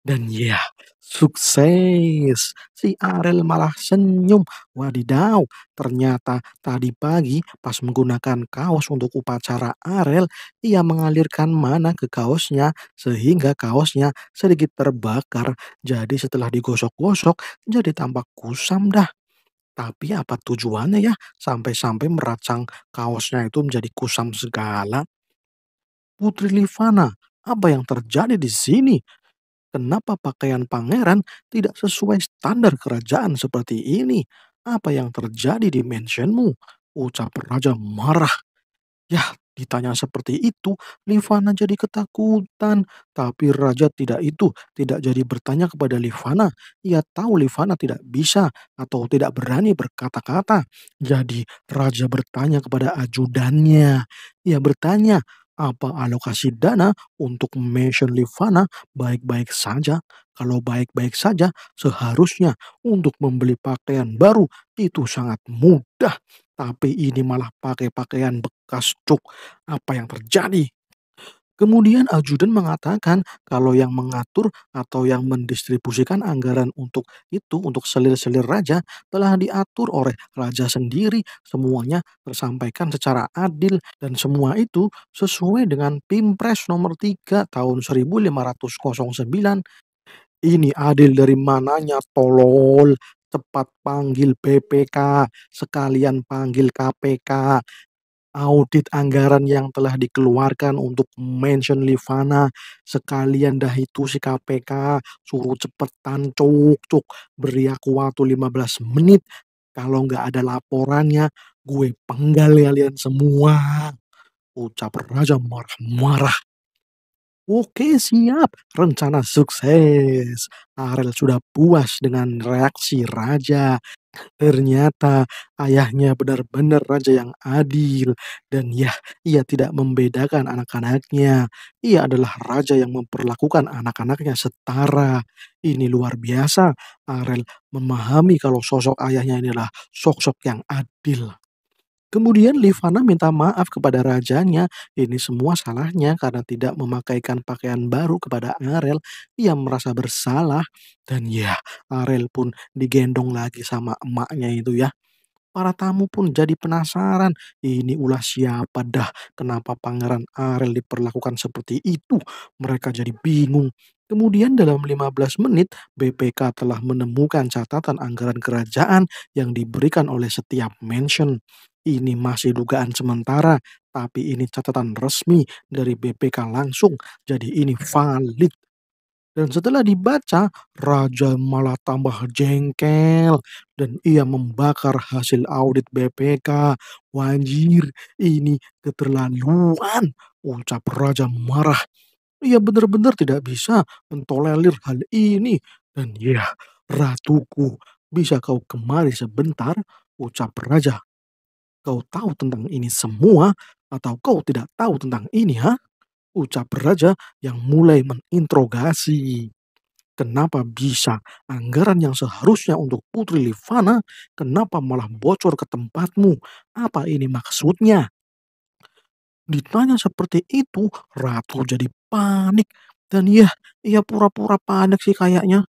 Speaker 1: dan ya, sukses. Si Arel malah senyum. Wadidaw, ternyata tadi pagi pas menggunakan kaos untuk upacara Arel ia mengalirkan mana ke kaosnya sehingga kaosnya sedikit terbakar. Jadi setelah digosok-gosok, jadi tampak kusam dah. Tapi apa tujuannya ya sampai-sampai meracang kaosnya itu menjadi kusam segala? Putri Livana, apa yang terjadi di sini? Kenapa pakaian pangeran tidak sesuai standar kerajaan seperti ini? Apa yang terjadi di mansionmu? Ucap raja marah. Ya ditanya seperti itu, Livana jadi ketakutan. Tapi raja tidak itu, tidak jadi bertanya kepada Livana. Ia tahu Livana tidak bisa atau tidak berani berkata-kata. Jadi raja bertanya kepada ajudannya. Ia bertanya, apa alokasi dana untuk mention Livana baik-baik saja? Kalau baik-baik saja, seharusnya untuk membeli pakaian baru itu sangat mudah. Tapi ini malah pakai pakaian bekas cuk. Apa yang terjadi? Kemudian ajudan mengatakan kalau yang mengatur atau yang mendistribusikan anggaran untuk itu, untuk selir-selir raja, telah diatur oleh raja sendiri, semuanya tersampaikan secara adil, dan semua itu sesuai dengan Pimpres nomor 3 tahun 1509. Ini adil dari mananya, tolol? Cepat panggil BPK, sekalian panggil KPK, audit anggaran yang telah dikeluarkan untuk mention Livana sekalian dah itu si KPK suruh cepetan cuk cuk beri aku waktu 15 menit kalau nggak ada laporannya gue penggal kalian semua ucap Raja marah-marah Oke siap, rencana sukses. Arel sudah puas dengan reaksi Raja Ternyata ayahnya benar-benar raja yang adil dan ya ia tidak membedakan anak-anaknya. Ia adalah raja yang memperlakukan anak-anaknya setara. Ini luar biasa, Arel memahami kalau sosok ayahnya inilah sosok yang adil. Kemudian Livana minta maaf kepada rajanya, ini semua salahnya karena tidak memakaikan pakaian baru kepada Arel. Ia merasa bersalah dan ya Arel pun digendong lagi sama emaknya itu ya. Para tamu pun jadi penasaran, ini ulah siapa dah? Kenapa pangeran Arel diperlakukan seperti itu? Mereka jadi bingung. Kemudian dalam 15 menit, BPK telah menemukan catatan anggaran kerajaan yang diberikan oleh setiap mansion. Ini masih dugaan sementara, tapi ini catatan resmi dari BPK langsung, jadi ini valid. Dan setelah dibaca, Raja malah tambah jengkel dan ia membakar hasil audit BPK. Wajir, ini keterlaluan, ucap Raja marah. Ia benar-benar tidak bisa mentolerir hal ini. Dan ya, ratuku, bisa kau kemari sebentar, ucap Raja Kau tahu tentang ini semua atau kau tidak tahu tentang ini, ha? Ucap raja yang mulai menginterogasi. Kenapa bisa anggaran yang seharusnya untuk Putri Livana, kenapa malah bocor ke tempatmu? Apa ini maksudnya? Ditanya seperti itu, Ratu jadi panik. Dan ya, ia pura-pura panik sih kayaknya.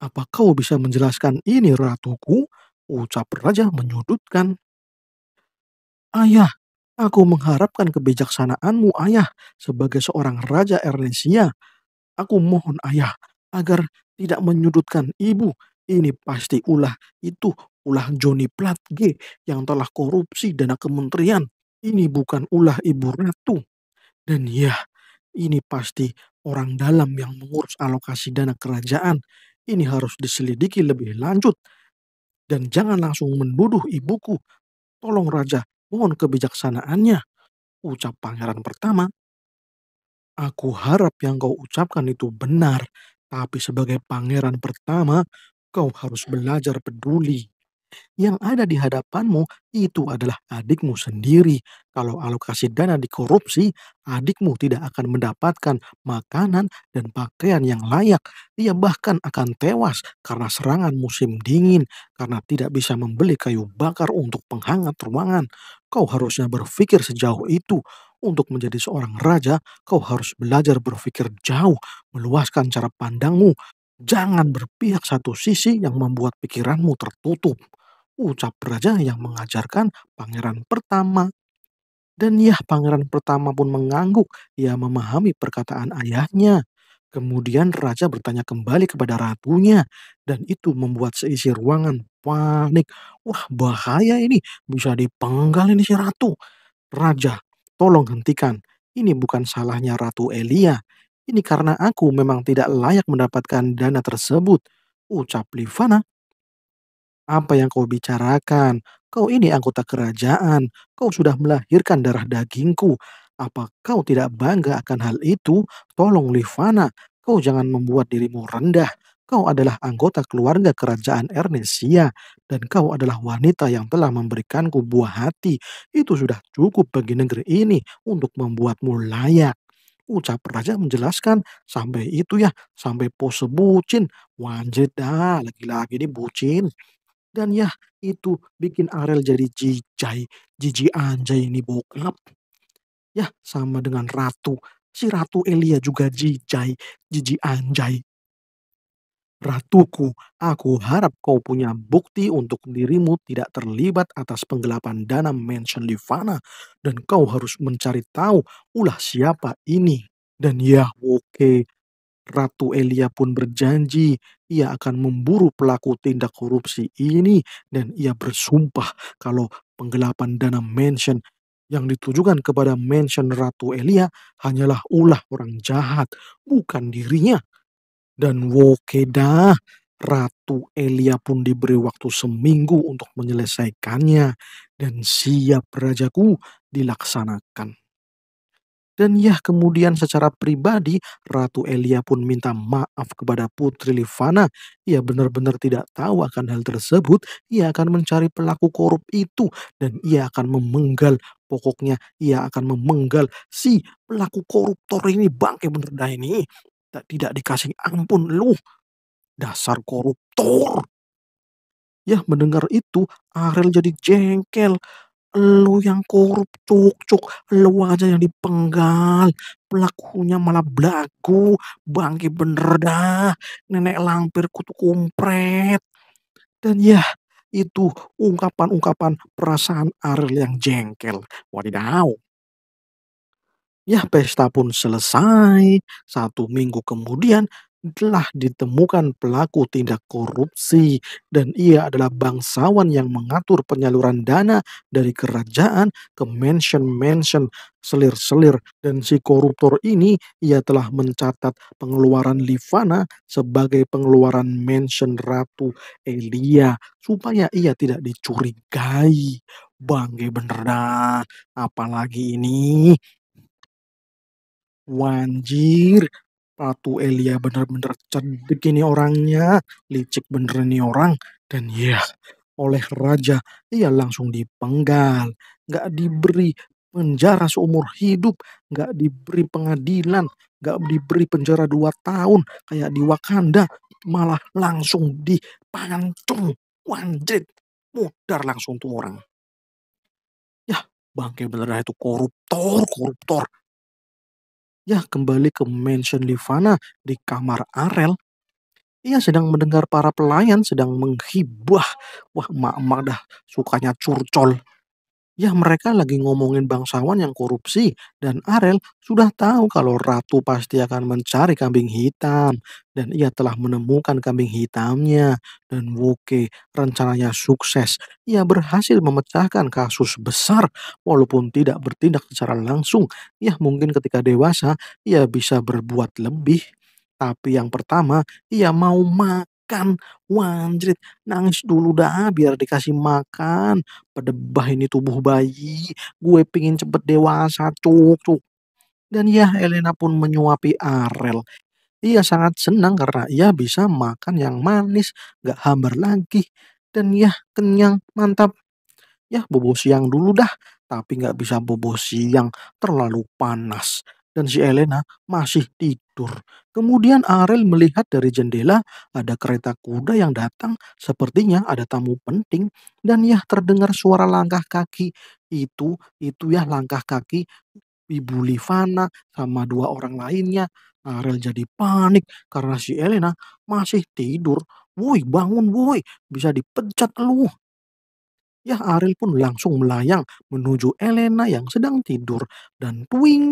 Speaker 1: Apa kau bisa menjelaskan ini, Ratuku? Ucap Raja menyudutkan. Ayah, aku mengharapkan kebijaksanaanmu, ayah, sebagai seorang raja Ernesia. Aku mohon ayah, agar tidak menyudutkan ibu. Ini pasti ulah itu, ulah Johnny Platge yang telah korupsi dana kementerian. Ini bukan ulah ibu ratu. Dan ya, ini pasti orang dalam yang mengurus alokasi dana kerajaan. Ini harus diselidiki lebih lanjut. Dan jangan langsung menduduh ibuku. Tolong Raja, Mohon kebijaksanaannya, ucap pangeran pertama. Aku harap yang kau ucapkan itu benar, tapi sebagai pangeran pertama, kau harus belajar peduli. Yang ada di hadapanmu itu adalah adikmu sendiri. Kalau alokasi dana dikorupsi, adikmu tidak akan mendapatkan makanan dan pakaian yang layak. Ia bahkan akan tewas karena serangan musim dingin, karena tidak bisa membeli kayu bakar untuk penghangat ruangan. Kau harusnya berpikir sejauh itu untuk menjadi seorang raja, kau harus belajar berpikir jauh, meluaskan cara pandangmu. Jangan berpihak satu sisi yang membuat pikiranmu tertutup ucap raja yang mengajarkan pangeran pertama. Dan ya pangeran pertama pun mengangguk, ia memahami perkataan ayahnya. Kemudian raja bertanya kembali kepada ratunya dan itu membuat seisi ruangan panik. Wah bahaya ini, bisa dipenggal ini si ratu. Raja, tolong hentikan. Ini bukan salahnya Ratu Elia. Ini karena aku memang tidak layak mendapatkan dana tersebut. Ucap Livana apa yang kau bicarakan? Kau ini anggota kerajaan. Kau sudah melahirkan darah dagingku. Apa kau tidak bangga akan hal itu? Tolong Livana, kau jangan membuat dirimu rendah. Kau adalah anggota keluarga kerajaan Ernesia, dan kau adalah wanita yang telah memberikanku buah hati. Itu sudah cukup bagi negeri ini untuk membuatmu layak. Ucap Raja menjelaskan, sampai itu ya, sampai pose bucin. Wanjir dah, lagi-lagi ini bucin. Dan ya itu bikin Ariel jadi jijai, jiji anjay ini bokap. Ya sama dengan Ratu. Si Ratu Elia juga jijai, jiji anjay. Ratuku, aku harap kau punya bukti untuk dirimu tidak terlibat atas penggelapan dana Mansion Livana dan kau harus mencari tahu ulah siapa ini. Dan ya oke, okay, Ratu Elia pun berjanji ia akan memburu pelaku tindak korupsi ini dan ia bersumpah kalau penggelapan dana mansion yang ditujukan kepada mansion Ratu Elia hanyalah ulah orang jahat, bukan dirinya. Dan Wokeda, Ratu Elia pun diberi waktu seminggu untuk menyelesaikannya dan siap rajaku dilaksanakan. Dan ya kemudian secara pribadi Ratu Elia pun minta maaf kepada Putri Livana. Ia benar-benar tidak tahu akan hal tersebut. Ia akan mencari pelaku korup itu dan ia akan memenggal pokoknya ia akan memenggal si pelaku koruptor ini bangke bener dah ini tidak dikasih ampun lu dasar koruptor ya mendengar itu Ariel jadi jengkel lu yang korup cuk-cuk, lu aja yang dipenggal, pelakunya malah belagu, bangki bener dah, nenek lampir kutu kumpret. Dan ya itu ungkapan-ungkapan perasaan Ariel yang jengkel. Wadidaw. ya pesta pun selesai, satu minggu kemudian telah ditemukan pelaku tindak korupsi dan ia adalah bangsawan yang mengatur penyaluran dana dari kerajaan ke mansion-mansion, selir-selir dan si koruptor ini ia telah mencatat pengeluaran Livana sebagai pengeluaran mansion Ratu Elia supaya ia tidak dicurigai. bangga bener dah, apalagi ini. Wanjir, Ratu Elia bener-bener cerdik ini orangnya, licik bener ini orang, dan ya oleh raja ia langsung dipenggal, nggak diberi penjara seumur hidup, nggak diberi pengadilan, nggak diberi penjara dua tahun kayak di Wakanda, malah langsung dipancung, wanjit, mudar langsung tuh orang. Ya bangke bener itu koruptor, koruptor, Ya, kembali ke mansion Livana di kamar Arel. Ia sedang mendengar para pelayan sedang menghibah. Wah, emak-emak dah sukanya curcol. Ya mereka lagi ngomongin bangsawan yang korupsi dan Arel sudah tahu kalau ratu pasti akan mencari kambing hitam dan ia telah menemukan kambing hitamnya dan Wuke rencananya sukses. Ia berhasil memecahkan kasus besar walaupun tidak bertindak secara langsung. Ya mungkin ketika dewasa ia bisa berbuat lebih. Tapi yang pertama ia mau ma makan. Wanjrit, nangis dulu dah biar dikasih makan. Pedebah ini tubuh bayi. Gue pingin cepet dewasa, cuk, cuk. Dan ya, Elena pun menyuapi Arel. Ia sangat senang karena ia bisa makan yang manis, gak hambar lagi. Dan ya, kenyang, mantap. Ya, bobo siang dulu dah, tapi gak bisa bobo siang, terlalu panas dan si Elena masih tidur. Kemudian Ariel melihat dari jendela ada kereta kuda yang datang, sepertinya ada tamu penting dan ya terdengar suara langkah kaki. Itu itu ya langkah kaki Ibu Livana sama dua orang lainnya. Ariel jadi panik karena si Elena masih tidur. Woi bangun woi bisa dipecat lu Ya Ariel pun langsung melayang menuju Elena yang sedang tidur. Dan puing,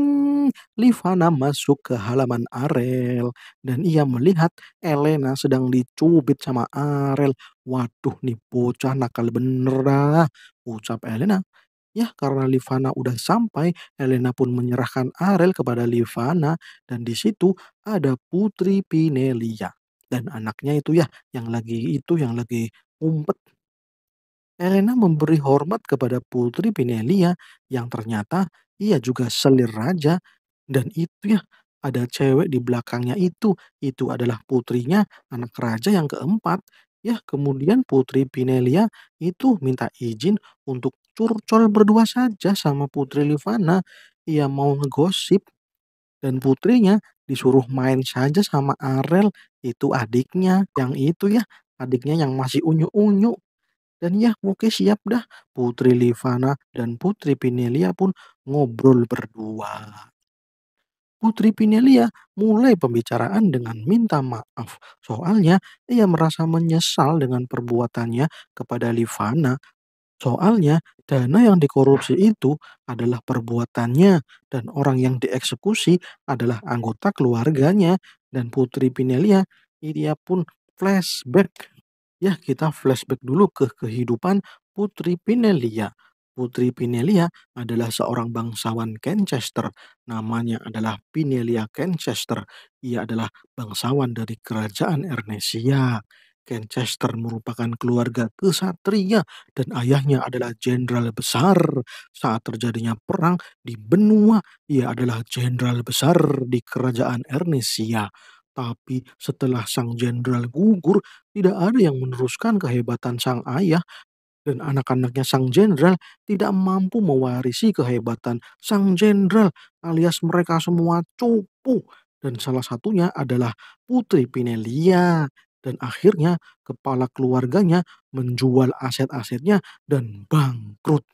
Speaker 1: Livana masuk ke halaman Ariel. Dan ia melihat Elena sedang dicubit sama Ariel. Waduh nih bocah nakal bener dah, ucap Elena. Ya karena Livana udah sampai, Elena pun menyerahkan Arel kepada Livana dan di situ ada Putri Pinelia dan anaknya itu ya yang lagi itu yang lagi umpet Elena memberi hormat kepada putri Pinelia yang ternyata ia juga selir raja, dan itu ya, ada cewek di belakangnya itu, itu adalah putrinya, anak raja yang keempat. Ya, kemudian putri Pinelia itu minta izin untuk curcol berdua saja sama putri Livana. Ia mau ngegosip dan putrinya disuruh main saja sama Arel, itu adiknya, yang itu ya, adiknya yang masih unyu-unyu. Dan ya oke siap dah, Putri Livana dan Putri Pinelia pun ngobrol berdua. Putri Pinelia mulai pembicaraan dengan minta maaf. Soalnya ia merasa menyesal dengan perbuatannya kepada Livana. Soalnya dana yang dikorupsi itu adalah perbuatannya dan orang yang dieksekusi adalah anggota keluarganya dan Putri Pinelia ia pun flashback Ya, kita flashback dulu ke kehidupan Putri Pinelia. Putri Pinelia adalah seorang bangsawan Kenchester. Namanya adalah Pinelia Kenchester. Ia adalah bangsawan dari kerajaan Ernesia. Kenchester merupakan keluarga kesatria dan ayahnya adalah jenderal besar. Saat terjadinya perang di benua, ia adalah jenderal besar di kerajaan Ernesia. Tapi setelah sang jenderal gugur, tidak ada yang meneruskan kehebatan sang ayah dan anak-anaknya sang jenderal tidak mampu mewarisi kehebatan sang jenderal alias mereka semua cupu dan salah satunya adalah Putri Pinelia dan akhirnya kepala keluarganya menjual aset-asetnya dan bangkrut.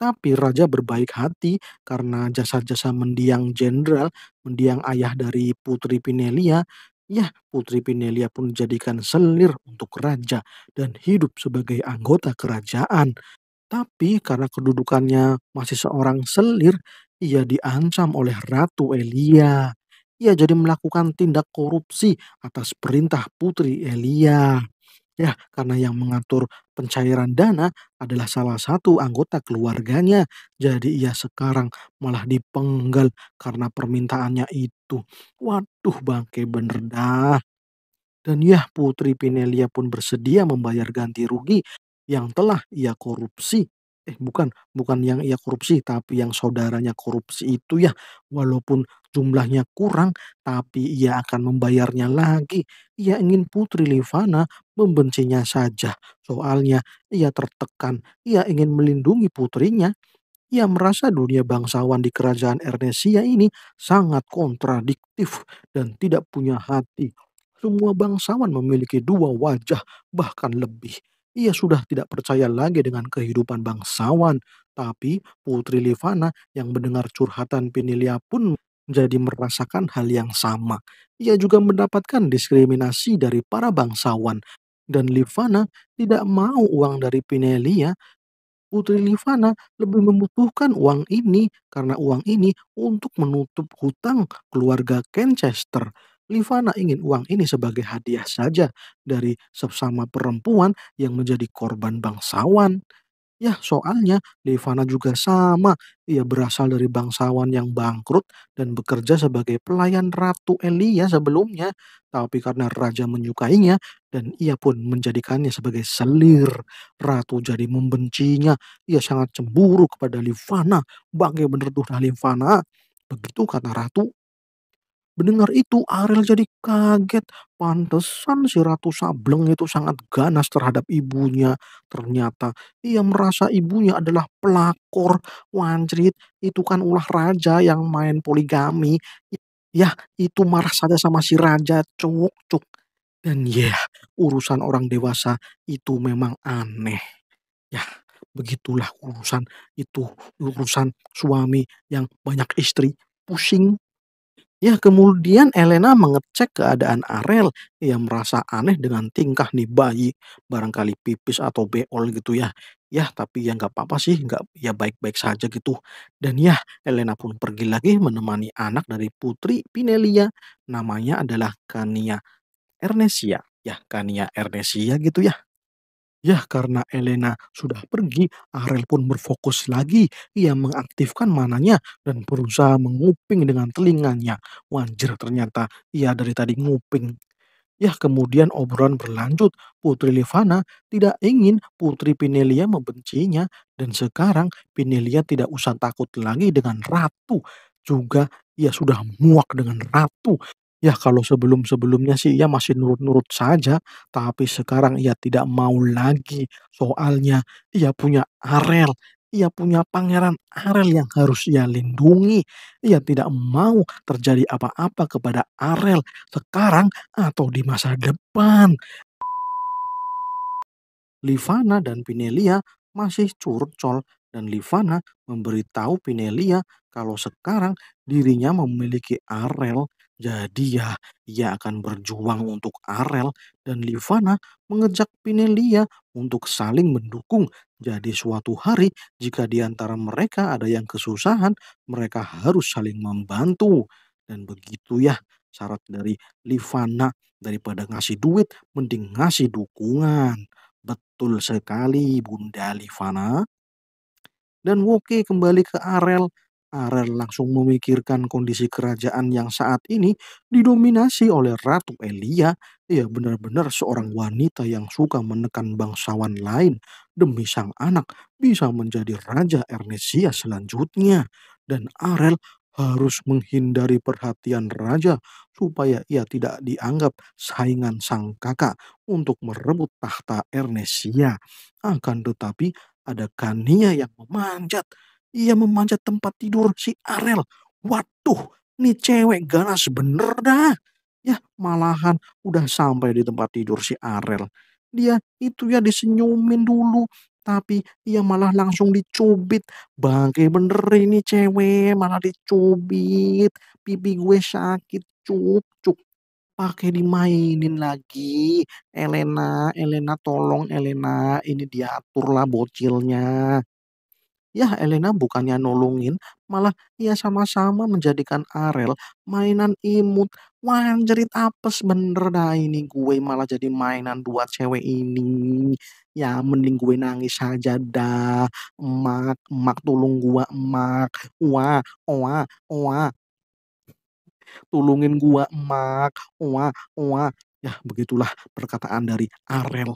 Speaker 1: Tapi raja berbaik hati karena jasa-jasa mendiang jenderal, mendiang ayah dari Putri Pinelia, ya Putri Pinelia pun dijadikan selir untuk raja dan hidup sebagai anggota kerajaan. Tapi karena kedudukannya masih seorang selir, ia diancam oleh Ratu Elia. Ia jadi melakukan tindak korupsi atas perintah Putri Elia. Ya, karena yang mengatur pencairan dana adalah salah satu anggota keluarganya. Jadi ia sekarang malah dipenggal karena permintaannya itu. Waduh, bangke bener dah. Dan ya, Putri Pinelia pun bersedia membayar ganti rugi yang telah ia korupsi. Eh, bukan, bukan yang ia korupsi, tapi yang saudaranya korupsi itu ya. Walaupun jumlahnya kurang, tapi ia akan membayarnya lagi. Ia ingin Putri Livana membencinya saja. Soalnya ia tertekan, ia ingin melindungi putrinya. Ia merasa dunia bangsawan di kerajaan Ernesia ini sangat kontradiktif dan tidak punya hati. Semua bangsawan memiliki dua wajah, bahkan lebih. Ia sudah tidak percaya lagi dengan kehidupan bangsawan, tapi Putri Livana yang mendengar curhatan Pinilia pun menjadi merasakan hal yang sama. Ia juga mendapatkan diskriminasi dari para bangsawan dan Livana tidak mau uang dari Pinelia. Putri Livana lebih membutuhkan uang ini karena uang ini untuk menutup hutang keluarga Kenchester. Livana ingin uang ini sebagai hadiah saja dari sesama perempuan yang menjadi korban bangsawan Ya, soalnya Livana juga sama. Ia berasal dari bangsawan yang bangkrut dan bekerja sebagai pelayan Ratu Elia sebelumnya. Tapi karena raja menyukainya dan ia pun menjadikannya sebagai selir. Ratu jadi membencinya. Ia sangat cemburu kepada Livana. Bangke bener tuh Livana. Begitu kata ratu, Mendengar itu Ariel jadi kaget. Pantesan si Ratu Sableng itu sangat ganas terhadap ibunya. Ternyata ia merasa ibunya adalah pelakor, Wanjrit itu kan ulah raja yang main poligami. Yah, itu marah saja sama si raja, cuk cuk. Dan ya, yeah, urusan orang dewasa itu memang aneh. Yah, begitulah urusan itu, urusan suami yang banyak istri, pusing Ya, kemudian Elena mengecek keadaan Arel yang merasa aneh dengan tingkah nih bayi, barangkali pipis atau beol gitu ya. Ya, tapi ya nggak apa-apa sih, nggak ya baik-baik saja gitu. Dan ya, Elena pun pergi lagi menemani anak dari putri Pinelia, namanya adalah Kania Ernesia. Ya, Kania Ernesia gitu ya. Ya, karena Elena sudah pergi, Arel pun berfokus lagi. Ia mengaktifkan mananya dan berusaha menguping dengan telinganya. Wanjir ternyata ia dari tadi nguping. Ya, kemudian obrolan berlanjut. Putri Livana tidak ingin Putri Pinelia membencinya dan sekarang Pinelia tidak usah takut lagi dengan ratu. Juga ia sudah muak dengan ratu. Ya kalau sebelum-sebelumnya sih ia ya masih nurut-nurut saja, tapi sekarang ia tidak mau lagi. Soalnya ia punya Arel, ia punya pangeran Arel yang harus ia lindungi. Ia tidak mau terjadi apa-apa kepada Arel sekarang atau di masa depan. Livana dan Pinelia masih curcol dan Livana memberitahu Pinelia kalau sekarang dirinya memiliki Arel jadi ya, ia akan berjuang untuk Arel dan Livana mengejak Pinelia untuk saling mendukung. Jadi suatu hari jika di antara mereka ada yang kesusahan, mereka harus saling membantu. Dan begitu ya syarat dari Livana daripada ngasih duit mending ngasih dukungan. Betul sekali Bunda Livana. Dan Woke kembali ke Arel Aren langsung memikirkan kondisi kerajaan yang saat ini didominasi oleh Ratu Elia. Ia benar-benar seorang wanita yang suka menekan bangsawan lain demi sang anak bisa menjadi Raja Ernesia selanjutnya. Dan Arel harus menghindari perhatian raja supaya ia tidak dianggap saingan sang kakak untuk merebut tahta Ernesia. Akan tetapi ada Kania yang memanjat ia memanjat tempat tidur si Arel. Waduh, ini cewek ganas bener dah. Ya, malahan udah sampai di tempat tidur si Arel. Dia itu ya disenyumin dulu, tapi ia malah langsung dicubit. Bangke bener ini cewek, malah dicubit. Pipi gue sakit, cuk, cuk. Pakai dimainin lagi. Elena, Elena tolong Elena, ini diaturlah bocilnya. Ya Elena bukannya nolongin, malah ya sama-sama menjadikan Arel mainan imut. Wah jerit apes bener dah ini gue malah jadi mainan buat cewek ini. Ya mending gue nangis saja dah. Emak, emak tolong gue emak. Wah, wah, wah. Tolongin gue emak. Wah, wah. Ya begitulah perkataan dari Arel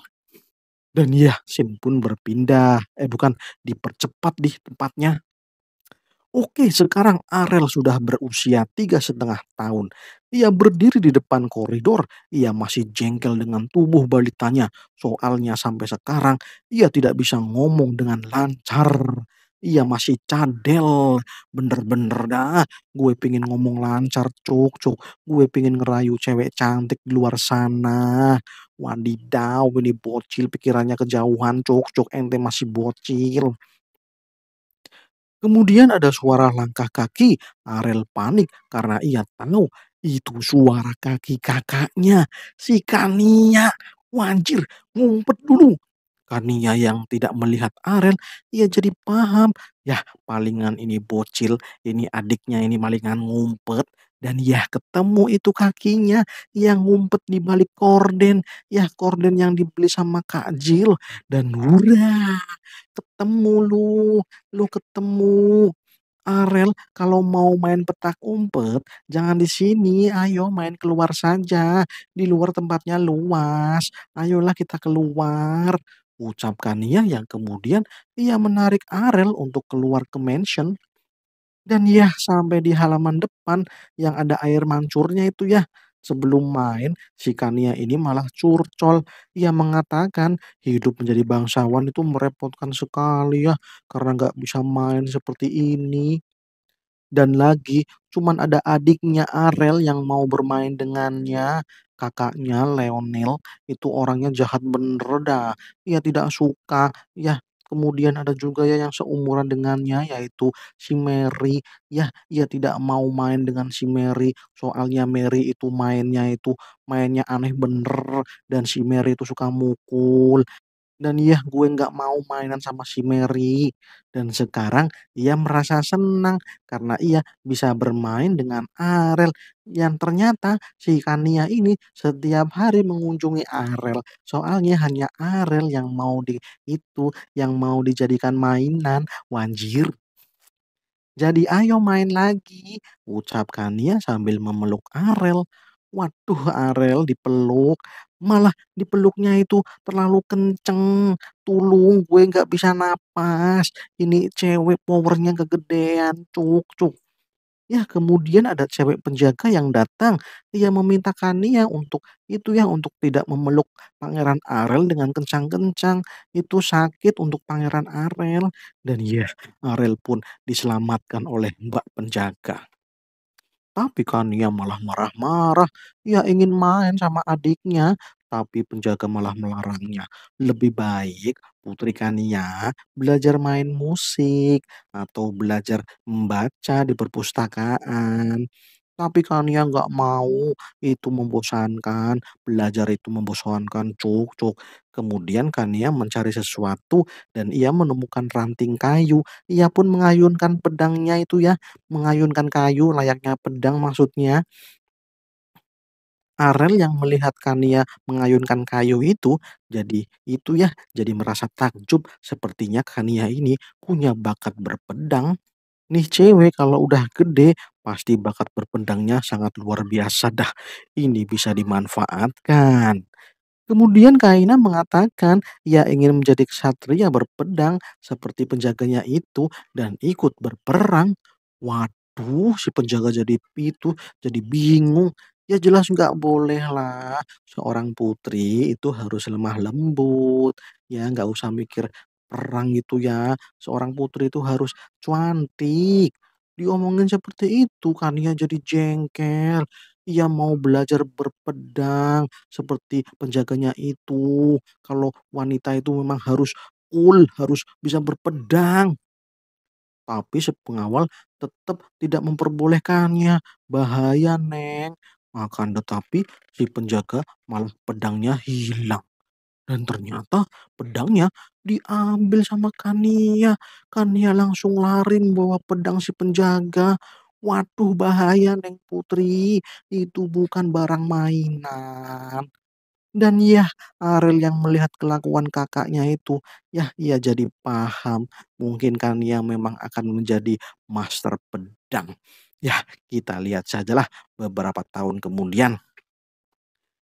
Speaker 1: dan ya, Shin pun berpindah, eh bukan, dipercepat di tempatnya. Oke, sekarang Arel sudah berusia tiga setengah tahun. Ia berdiri di depan koridor. Ia masih jengkel dengan tubuh balitanya. Soalnya sampai sekarang ia tidak bisa ngomong dengan lancar. Iya masih cadel, bener-bener dah, gue pengen ngomong lancar cuk cuk, gue pengen ngerayu cewek cantik di luar sana. Wadidaw ini bocil pikirannya kejauhan cuk cuk, ente masih bocil. Kemudian ada suara langkah kaki, Arel panik karena ia tahu itu suara kaki kakaknya, si Kania. Wajir, ngumpet dulu, Kania yang tidak melihat Arel, ia jadi paham. Ya, palingan ini bocil, ini adiknya, ini malingan ngumpet. Dan ya ketemu itu kakinya yang ngumpet di balik korden. Ya korden yang dibeli sama Kak Jil. Dan udah ketemu lu, lu ketemu. Arel kalau mau main petak umpet jangan di sini ayo main keluar saja di luar tempatnya luas ayolah kita keluar ucapkan ucapkannya yang kemudian ia menarik Arel untuk keluar ke mansion dan ya sampai di halaman depan yang ada air mancurnya itu ya Sebelum main, si Kania ini malah curcol. Ia mengatakan hidup menjadi bangsawan itu merepotkan sekali ya karena nggak bisa main seperti ini. Dan lagi, cuman ada adiknya Arel yang mau bermain dengannya kakaknya, Leonel, itu orangnya jahat bener dah. Ia tidak suka, ya Kemudian ada juga ya yang seumuran dengannya yaitu si Mary. ya ia tidak mau main dengan si Mary. Soalnya Mary itu mainnya itu mainnya aneh bener dan si Mary itu suka mukul. Dan ya, gue nggak mau mainan sama si Mary. Dan sekarang ia merasa senang karena ia bisa bermain dengan Arel. Yang ternyata si Kania ini setiap hari mengunjungi Arel. Soalnya hanya Arel yang mau di itu, yang mau dijadikan mainan. Wanjir. Jadi ayo main lagi, ucap Kania sambil memeluk Arel. Waduh, Arel dipeluk, malah dipeluknya itu terlalu kenceng, tulung gue gak bisa napas, ini cewek powernya kegedean, cuk cuk. Ya, kemudian ada cewek penjaga yang datang. dia meminta Kania untuk itu ya, untuk tidak memeluk Pangeran Arel dengan kencang-kencang. Itu sakit untuk Pangeran Arel. Dan ya, Arel pun diselamatkan oleh Mbak Penjaga. Tapi kan ia malah marah-marah. Ia ingin main sama adiknya, tapi penjaga malah melarangnya. Lebih baik Putri Kania belajar main musik atau belajar membaca di perpustakaan. Tapi Kania ya nggak mau, itu membosankan, belajar itu membosankan, cuk cuk. Kemudian Kania ya mencari sesuatu dan ia menemukan ranting kayu. Ia pun mengayunkan pedangnya itu ya, mengayunkan kayu layaknya pedang maksudnya. Arel yang melihat Kania mengayunkan kayu itu, jadi itu ya, jadi merasa takjub. Sepertinya Kania ini punya bakat berpedang. Nih cewek kalau udah gede Pasti bakat berpendangnya sangat luar biasa dah. Ini bisa dimanfaatkan. Kemudian Kaina mengatakan ia ingin menjadi kesatria berpedang seperti penjaganya itu dan ikut berperang. Waduh, si penjaga jadi itu jadi bingung. Ya jelas nggak boleh lah. Seorang putri itu harus lemah lembut. Ya nggak usah mikir perang itu ya. Seorang putri itu harus cantik. Diomongin seperti itu kan ia jadi jengkel. Ia mau belajar berpedang seperti penjaganya itu. Kalau wanita itu memang harus cool, harus bisa berpedang. Tapi sepengawal tetap tidak memperbolehkannya. Bahaya, Neng. akan tetapi si penjaga malah pedangnya hilang. Dan ternyata pedangnya diambil sama Kania. Kania langsung lari membawa pedang si penjaga. Waduh bahaya Neng Putri, itu bukan barang mainan. Dan ya, Ariel yang melihat kelakuan kakaknya itu, ya ia jadi paham. Mungkin Kania memang akan menjadi master pedang. Ya, kita lihat sajalah beberapa tahun kemudian.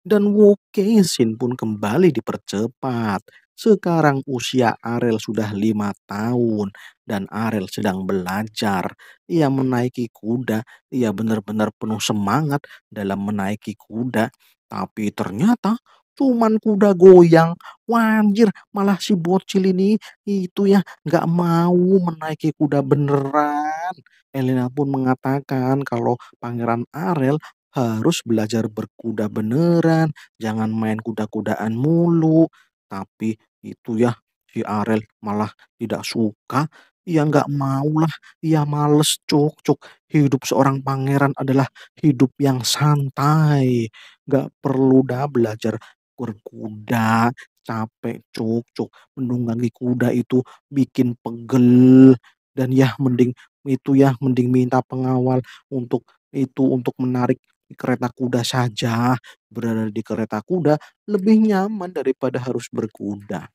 Speaker 1: Dan Wokesin pun kembali dipercepat. Sekarang usia Arel sudah lima tahun dan Arel sedang belajar. Ia menaiki kuda, ia benar-benar penuh semangat dalam menaiki kuda. Tapi ternyata cuman kuda goyang. Wanjir, malah si bocil ini itu ya gak mau menaiki kuda beneran. Elena pun mengatakan kalau Pangeran Arel harus belajar berkuda beneran, jangan main kuda-kudaan mulu. Tapi itu ya, si Arel malah tidak suka. Ia nggak mau lah, ia males cuk-cuk. Hidup seorang pangeran adalah hidup yang santai. Nggak perlu dah belajar berkuda, capek cuk-cuk. Menunggangi kuda itu bikin pegel. Dan ya mending itu ya mending minta pengawal untuk itu untuk menarik di kereta kuda saja, berada di kereta kuda lebih nyaman daripada harus berkuda.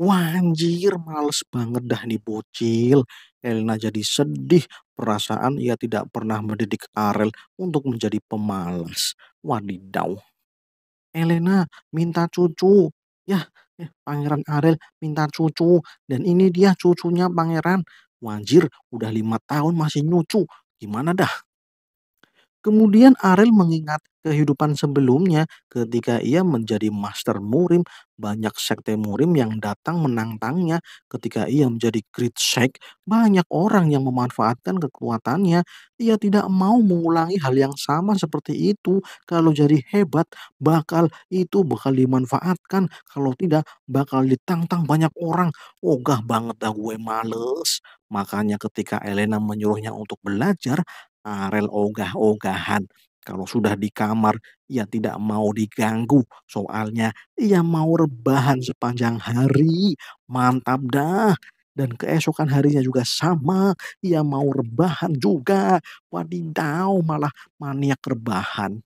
Speaker 1: Wanjir males banget dah nih bocil. Elena jadi sedih perasaan ia tidak pernah mendidik Arel untuk menjadi pemalas. Wadidaw. Elena minta cucu. Ya, ya pangeran Arel minta cucu. Dan ini dia cucunya pangeran. Wanjir udah lima tahun masih nyucu. Gimana dah? Kemudian Ariel mengingat kehidupan sebelumnya ketika ia menjadi master murim, banyak sekte murim yang datang menantangnya. Ketika ia menjadi great sheikh, banyak orang yang memanfaatkan kekuatannya. Ia tidak mau mengulangi hal yang sama seperti itu. Kalau jadi hebat, bakal itu bakal dimanfaatkan. Kalau tidak, bakal ditantang banyak orang. Ogah banget dah gue males. Makanya ketika Elena menyuruhnya untuk belajar, Arel ah, ogah-ogahan. Kalau sudah di kamar, ia tidak mau diganggu. Soalnya ia mau rebahan sepanjang hari. Mantap dah. Dan keesokan harinya juga sama. Ia mau rebahan juga. Wadidaw, malah maniak rebahan.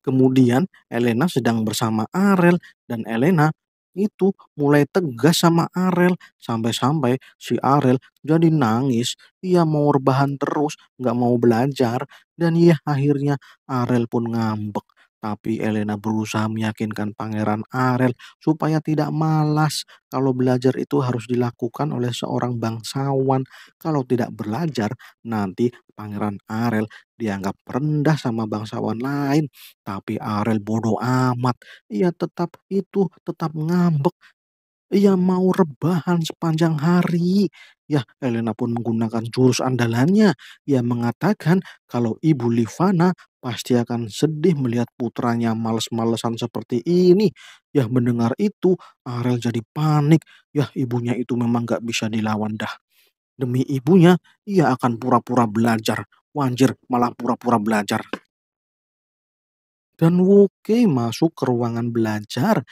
Speaker 1: Kemudian Elena sedang bersama Arel dan Elena itu mulai tegas sama Arel sampai-sampai si Arel jadi nangis, ia mau rebahan terus, nggak mau belajar, dan ya akhirnya Arel pun ngambek. Tapi Elena berusaha meyakinkan Pangeran Arel supaya tidak malas. Kalau belajar itu harus dilakukan oleh seorang bangsawan. Kalau tidak belajar, nanti Pangeran Arel dianggap rendah sama bangsawan lain. Tapi Arel bodoh amat. Ia tetap itu, tetap ngambek, ia mau rebahan sepanjang hari. Ya, Elena pun menggunakan jurus andalannya. Ia mengatakan kalau ibu Livana pasti akan sedih melihat putranya males-malesan seperti ini. Ya, mendengar itu, Arel jadi panik. Ya, ibunya itu memang gak bisa dilawan dah. Demi ibunya, ia akan pura-pura belajar. Wanjir, malah pura-pura belajar. Dan Woke masuk ke ruangan belajar.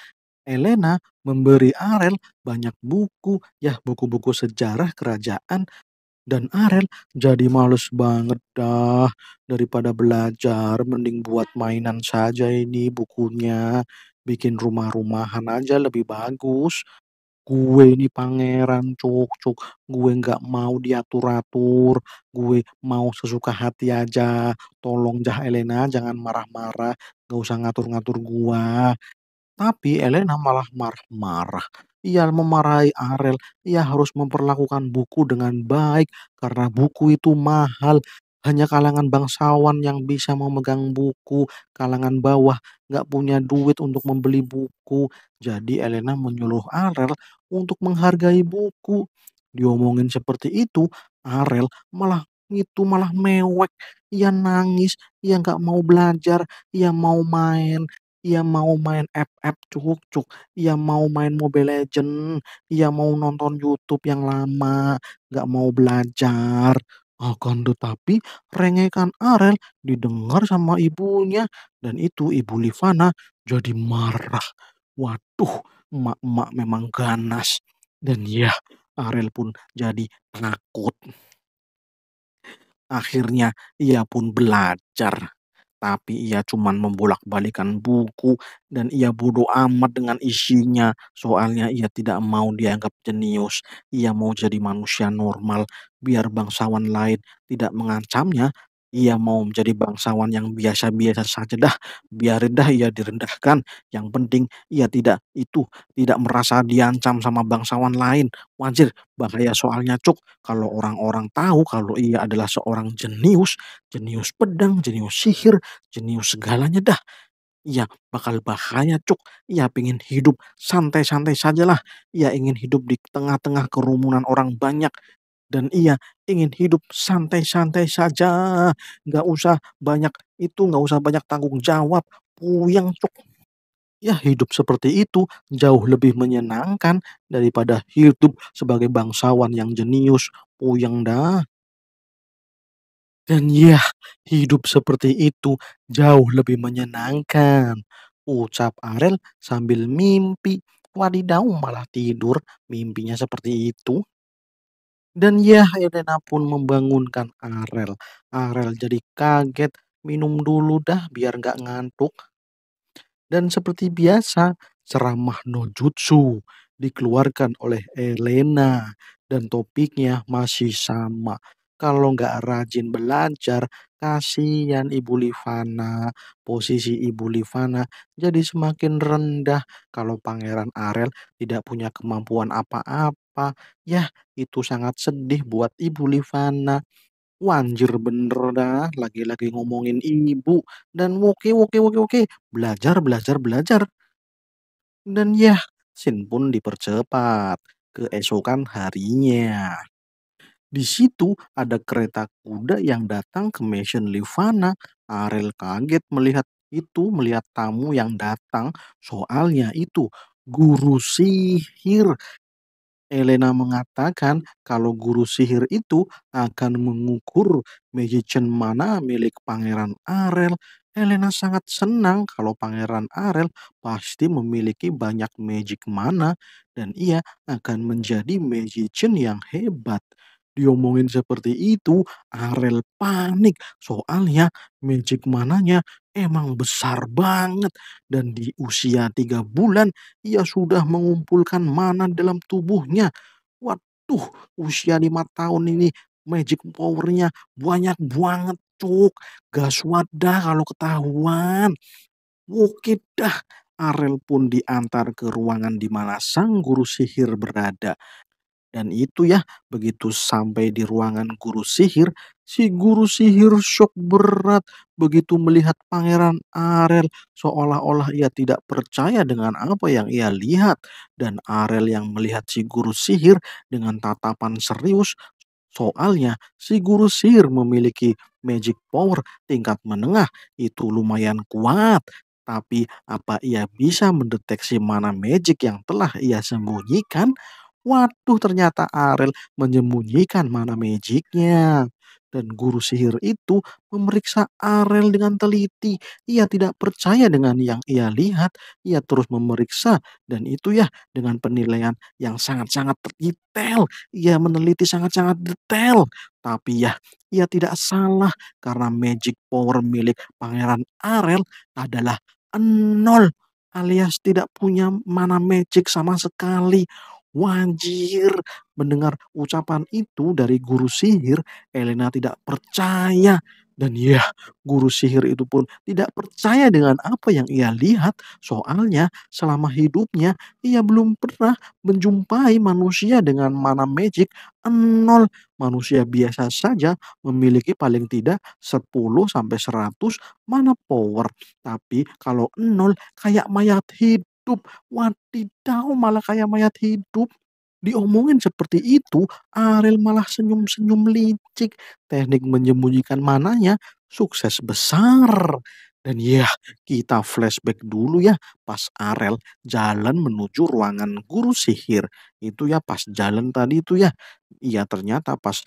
Speaker 1: Elena memberi Arel banyak buku, ya buku-buku sejarah kerajaan, dan Arel jadi males banget dah daripada belajar, mending buat mainan saja ini bukunya, bikin rumah-rumahan aja lebih bagus. Gue ini pangeran cuk-cuk, gue nggak mau diatur-atur, gue mau sesuka hati aja, tolong Jah Elena jangan marah-marah, Gak usah ngatur-ngatur gua. Tapi Elena malah marah-marah. Ia memarahi Arel. Ia harus memperlakukan buku dengan baik karena buku itu mahal. Hanya kalangan bangsawan yang bisa memegang buku, kalangan bawah nggak punya duit untuk membeli buku. Jadi Elena menyuruh Arel untuk menghargai buku. Diomongin seperti itu, Arel malah itu malah mewek. Ia nangis, ia nggak mau belajar, ia mau main, ia mau main app-app cuk cuh-cuk, ia mau main Mobile Legend, ia mau nonton YouTube yang lama, nggak mau belajar. Akan ah, tetapi rengekan Arel didengar sama ibunya dan itu Ibu Livana jadi marah. Waduh, mak-mak memang ganas. Dan ya, Arel pun jadi takut. Akhirnya ia pun belajar. Tapi ia cuma membolak-balikan buku dan ia bodoh amat dengan isinya. Soalnya ia tidak mau dianggap jenius. Ia mau jadi manusia normal biar bangsawan lain tidak mengancamnya ia mau menjadi bangsawan yang biasa-biasa saja dah, biar dah ia direndahkan, yang penting ia tidak itu, tidak merasa diancam sama bangsawan lain. Wajir, bahaya soalnya Cuk, kalau orang-orang tahu kalau ia adalah seorang jenius, jenius pedang, jenius sihir, jenius segalanya dah. Ia bakal bahaya cuk. Ia pengen hidup santai-santai sajalah. Ia ingin hidup di tengah-tengah kerumunan orang banyak dan ia ingin hidup santai-santai saja, nggak usah banyak itu, nggak usah banyak tanggung jawab, Puyang cuk. Ya hidup seperti itu jauh lebih menyenangkan daripada hidup sebagai bangsawan yang jenius, Puyang dah. Dan ya, hidup seperti itu jauh lebih menyenangkan. Ucap Arel sambil mimpi. Wadidaw malah tidur, mimpinya seperti itu. Dan ya Elena pun membangunkan Arel. Arel jadi kaget, minum dulu dah biar nggak ngantuk. Dan seperti biasa, ceramah no jutsu dikeluarkan oleh Elena dan topiknya masih sama. Kalau nggak rajin belajar, kasihan Ibu Livana. Posisi Ibu Livana jadi semakin rendah kalau Pangeran Arel tidak punya kemampuan apa-apa apa. ya itu sangat sedih buat Ibu Livana. Wanjir bener dah, lagi-lagi ngomongin ibu dan oke, oke, oke, oke, belajar belajar belajar. Dan ya Sin pun dipercepat keesokan harinya. Di situ ada kereta kuda yang datang ke mansion Livana. Ariel kaget melihat itu, melihat tamu yang datang. Soalnya itu guru sihir Elena mengatakan kalau guru sihir itu akan mengukur magician mana milik Pangeran Arel. Elena sangat senang kalau Pangeran Arel pasti memiliki banyak magic mana dan ia akan menjadi magician yang hebat. Diomongin seperti itu, Arel panik soalnya magic mananya emang besar banget dan di usia tiga bulan ia sudah mengumpulkan mana dalam tubuhnya. Waduh, usia lima tahun ini magic powernya banyak banget tuh. Gas wadah kalau ketahuan. Oke dah, Arel pun diantar ke ruangan di mana sang guru sihir berada. Dan itu ya, begitu sampai di ruangan guru sihir, si guru sihir shock berat begitu melihat pangeran Arel seolah-olah ia tidak percaya dengan apa yang ia lihat. Dan Arel yang melihat si guru sihir dengan tatapan serius Soalnya si guru sihir memiliki magic power tingkat menengah itu lumayan kuat. Tapi apa ia bisa mendeteksi mana magic yang telah ia sembunyikan? Waduh ternyata Ariel menyembunyikan mana magicnya. Dan guru sihir itu memeriksa Ariel dengan teliti. Ia tidak percaya dengan yang ia lihat. Ia terus memeriksa dan itu ya dengan penilaian yang sangat-sangat detail. Ia meneliti sangat-sangat detail. Tapi ya ia tidak salah karena magic power milik pangeran Ariel adalah nol alias tidak punya mana magic sama sekali. Wajir mendengar ucapan itu dari guru sihir, Elena tidak percaya dan ya, guru sihir itu pun tidak percaya dengan apa yang ia lihat. Soalnya, selama hidupnya ia belum pernah menjumpai manusia dengan mana magic nol. Manusia biasa saja memiliki paling tidak 10 sampai 100 mana power. Tapi kalau nol kayak mayat hidup hidup. Wadidaw, malah kayak mayat hidup. Diomongin seperti itu, Ariel malah senyum-senyum licik. Teknik menyembunyikan mananya sukses besar. Dan ya, kita flashback dulu ya pas Arel jalan menuju ruangan guru sihir. Itu ya pas jalan tadi itu ya. Ia ternyata pas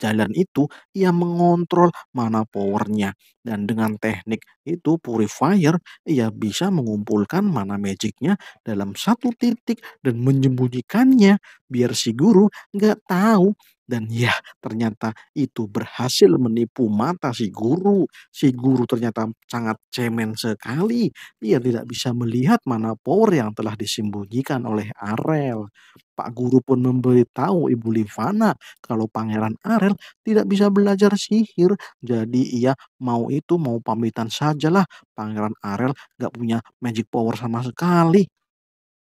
Speaker 1: jalan itu ia mengontrol mana powernya. Dan dengan teknik itu purifier ia bisa mengumpulkan mana magicnya dalam satu titik dan menyembunyikannya biar si guru nggak tahu dan ya ternyata itu berhasil menipu mata si guru. Si guru ternyata sangat cemen sekali. ia tidak bisa melihat melihat mana power yang telah disembunyikan oleh Arel. Pak Guru pun memberitahu Ibu Livana kalau Pangeran Arel tidak bisa belajar sihir. Jadi ia mau itu mau pamitan sajalah. Pangeran Arel gak punya magic power sama sekali.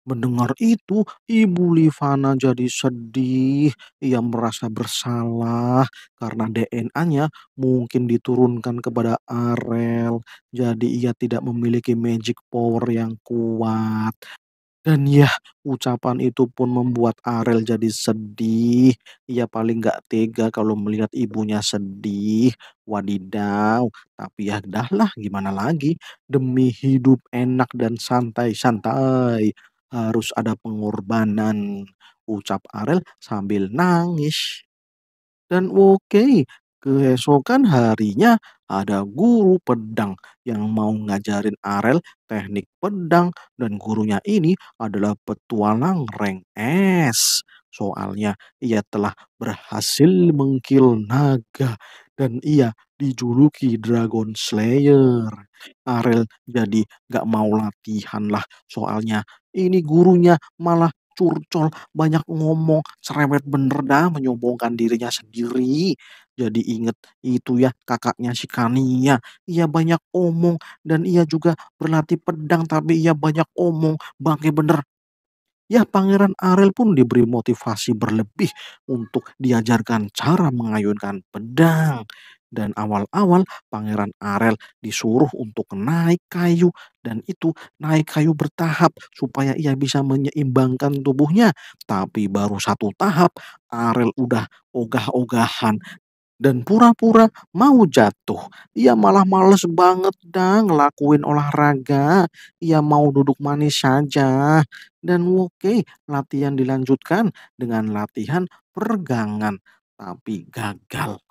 Speaker 1: Mendengar itu, Ibu Livana jadi sedih. Ia merasa bersalah karena DNA-nya mungkin diturunkan kepada Arel, Jadi ia tidak memiliki magic power yang kuat. Dan ya, ucapan itu pun membuat Arel jadi sedih. Ia paling gak tega kalau melihat ibunya sedih. Wadidaw, tapi ya dah lah gimana lagi. Demi hidup enak dan santai-santai harus ada pengorbanan, ucap Arel sambil nangis. Dan oke, keesokan harinya ada guru pedang yang mau ngajarin Arel teknik pedang dan gurunya ini adalah petualang rank S. Soalnya ia telah berhasil mengkil naga dan ia dijuluki Dragon Slayer. Arel jadi gak mau latihan lah soalnya ini gurunya malah curcol, banyak ngomong, cerewet bener dah menyombongkan dirinya sendiri. Jadi inget itu ya kakaknya si Kania. Ia banyak omong dan ia juga berlatih pedang tapi ia banyak omong. Bangke bener Ya Pangeran Arel pun diberi motivasi berlebih untuk diajarkan cara mengayunkan pedang. Dan awal-awal Pangeran Arel disuruh untuk naik kayu dan itu naik kayu bertahap supaya ia bisa menyeimbangkan tubuhnya. Tapi baru satu tahap Arel udah ogah-ogahan dan pura-pura mau jatuh. Ia malah males banget dah ngelakuin olahraga. Ia mau duduk manis saja. Dan oke, okay, latihan dilanjutkan dengan latihan pergangan. Tapi gagal.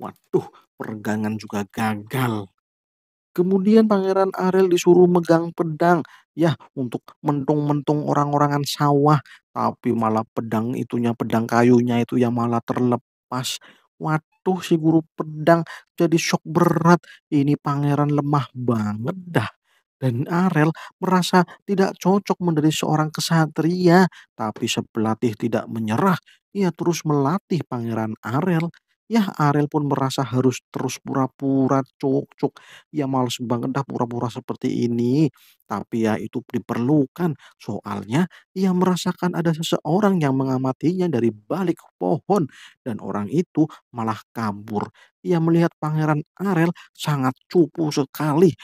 Speaker 1: Waduh, pergangan juga gagal. Kemudian Pangeran Ariel disuruh megang pedang ya untuk mentung-mentung orang-orangan sawah, tapi malah pedang itunya pedang kayunya itu yang malah terlepas. Waduh Jatuh si guru pedang jadi shock berat. Ini pangeran lemah banget dah. Dan Arel merasa tidak cocok menjadi seorang kesatria, tapi sepelatih tidak menyerah. Ia terus melatih pangeran Arel Ya Arel pun merasa harus terus pura-pura cocok, cuk Ya males banget dah pura-pura seperti ini. Tapi ya itu diperlukan. Soalnya ia merasakan ada seseorang yang mengamatinya dari balik pohon. Dan orang itu malah kabur. Ia melihat pangeran Arel sangat cupu sekali.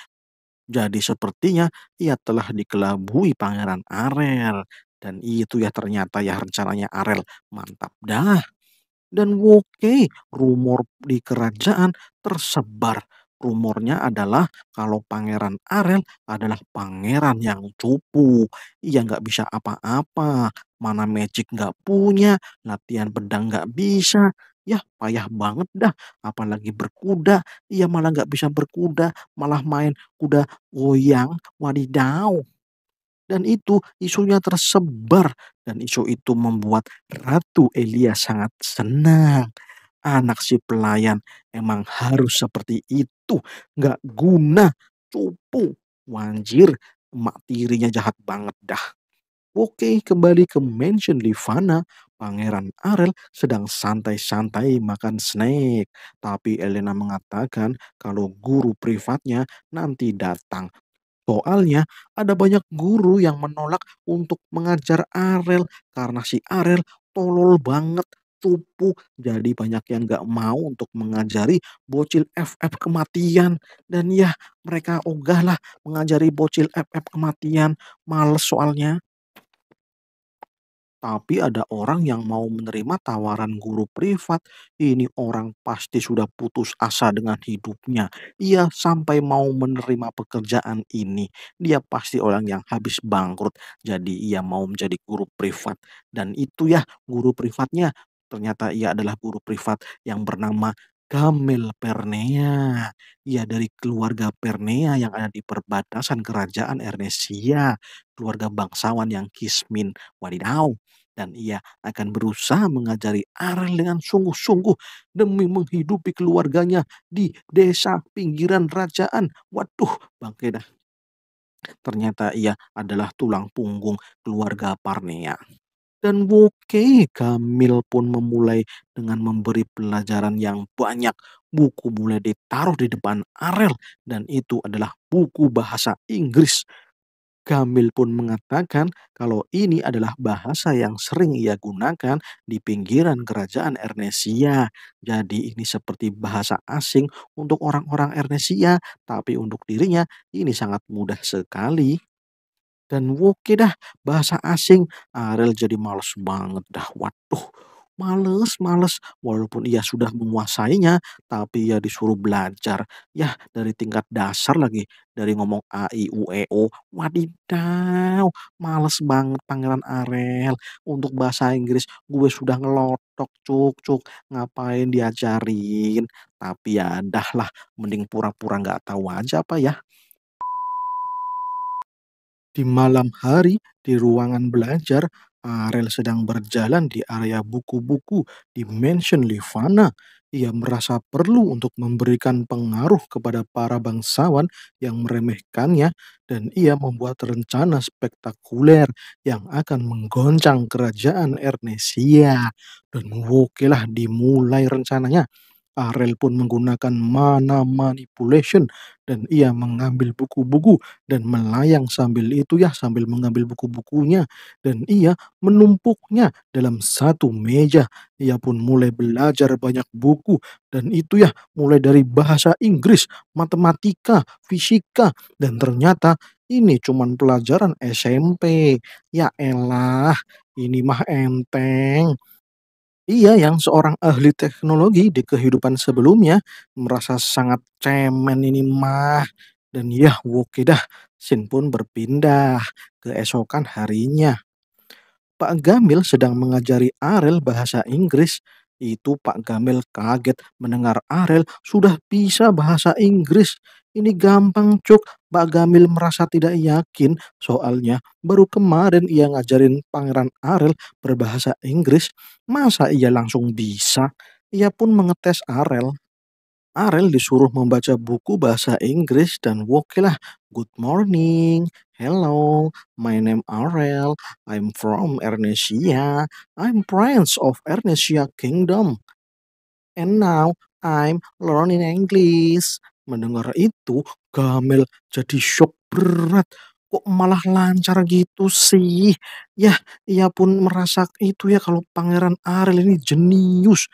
Speaker 1: Jadi sepertinya ia telah dikelabui pangeran Arel. Dan itu ya ternyata ya rencananya Arel. Mantap dah dan woke, rumor di kerajaan tersebar. Rumornya adalah kalau Pangeran Arel adalah pangeran yang cupu. Ia nggak bisa apa-apa, mana magic nggak punya, latihan pedang nggak bisa. Ya payah banget dah, apalagi berkuda. Ia malah nggak bisa berkuda, malah main kuda goyang wadidau. Dan itu isunya tersebar dan isu itu membuat Ratu Elia sangat senang. Anak si pelayan emang harus seperti itu, nggak guna, cupu, wanjir, emak tirinya jahat banget dah. Oke, kembali ke mansion Livana, Pangeran Arel sedang santai-santai makan snack, tapi Elena mengatakan kalau guru privatnya nanti datang Soalnya ada banyak guru yang menolak untuk mengajar Arel karena si Arel tolol banget, tupu. Jadi banyak yang gak mau untuk mengajari bocil FF kematian. Dan ya mereka ogah lah mengajari bocil FF kematian. Males soalnya. Tapi ada orang yang mau menerima tawaran guru privat. Ini orang pasti sudah putus asa dengan hidupnya. Ia sampai mau menerima pekerjaan ini. Dia pasti orang yang habis bangkrut. Jadi ia mau menjadi guru privat. Dan itu ya guru privatnya, ternyata ia adalah guru privat yang bernama Kamil Pernea, ia dari keluarga Pernea yang ada di perbatasan kerajaan Ernesia, keluarga bangsawan yang kismin. Wadidaw! Dan ia akan berusaha mengajari Arel dengan sungguh-sungguh demi menghidupi keluarganya di desa pinggiran kerajaan. Waduh, bangke dah. Ternyata ia adalah tulang punggung keluarga Parnea. Dan oke, Gamil pun memulai dengan memberi pelajaran yang banyak. Buku mulai ditaruh di depan Arel dan itu adalah buku bahasa Inggris. Gamil pun mengatakan kalau ini adalah bahasa yang sering ia gunakan di pinggiran kerajaan Ernesia. Jadi ini seperti bahasa asing untuk orang-orang Ernesia, tapi untuk dirinya ini sangat mudah sekali. Dan oke dah, bahasa asing. Ariel ah, jadi males banget dah. Waduh, males, males. Walaupun ia sudah menguasainya, tapi ia disuruh belajar. ya dari tingkat dasar lagi. Dari ngomong A, I, U, E, O. Wadidaw, males banget pangeran Arel Untuk bahasa Inggris, gue sudah ngelotok, cuk, cuk. Ngapain diajarin? Tapi ya dah lah, mending pura-pura nggak tahu aja apa ya. Di malam hari, di ruangan belajar, Arel ah, sedang berjalan di area buku-buku di Mansion Livana. Ia merasa perlu untuk memberikan pengaruh kepada para bangsawan yang meremehkannya dan ia membuat rencana spektakuler yang akan menggoncang kerajaan Ernesia. Dan wokilah dimulai rencananya. Arel pun menggunakan mana manipulation dan ia mengambil buku-buku dan melayang sambil itu ya sambil mengambil buku-bukunya dan ia menumpuknya dalam satu meja. Ia pun mulai belajar banyak buku dan itu ya mulai dari bahasa Inggris, matematika, fisika dan ternyata ini cuman pelajaran SMP. Ya elah, ini mah enteng. Iya, yang seorang ahli teknologi di kehidupan sebelumnya merasa sangat cemen ini mah. Dan ya oke dah, Sin pun berpindah keesokan harinya. Pak Gamil sedang mengajari Arel bahasa Inggris. Itu Pak Gamil kaget mendengar Arel sudah bisa bahasa Inggris. Ini gampang cuk, Mbak Gamil merasa tidak yakin soalnya baru kemarin ia ngajarin Pangeran Arel berbahasa Inggris, masa ia langsung bisa? Ia pun mengetes Arel. Arel disuruh membaca buku bahasa Inggris dan wokilah good morning, hello, my name Arel, I'm from Ernesia, I'm prince of Ernesia Kingdom. And now I'm learning English. Mendengar itu, Gamel jadi shock berat. Kok malah lancar gitu sih? Yah, ia pun merasa itu ya kalau Pangeran Ariel ini jenius.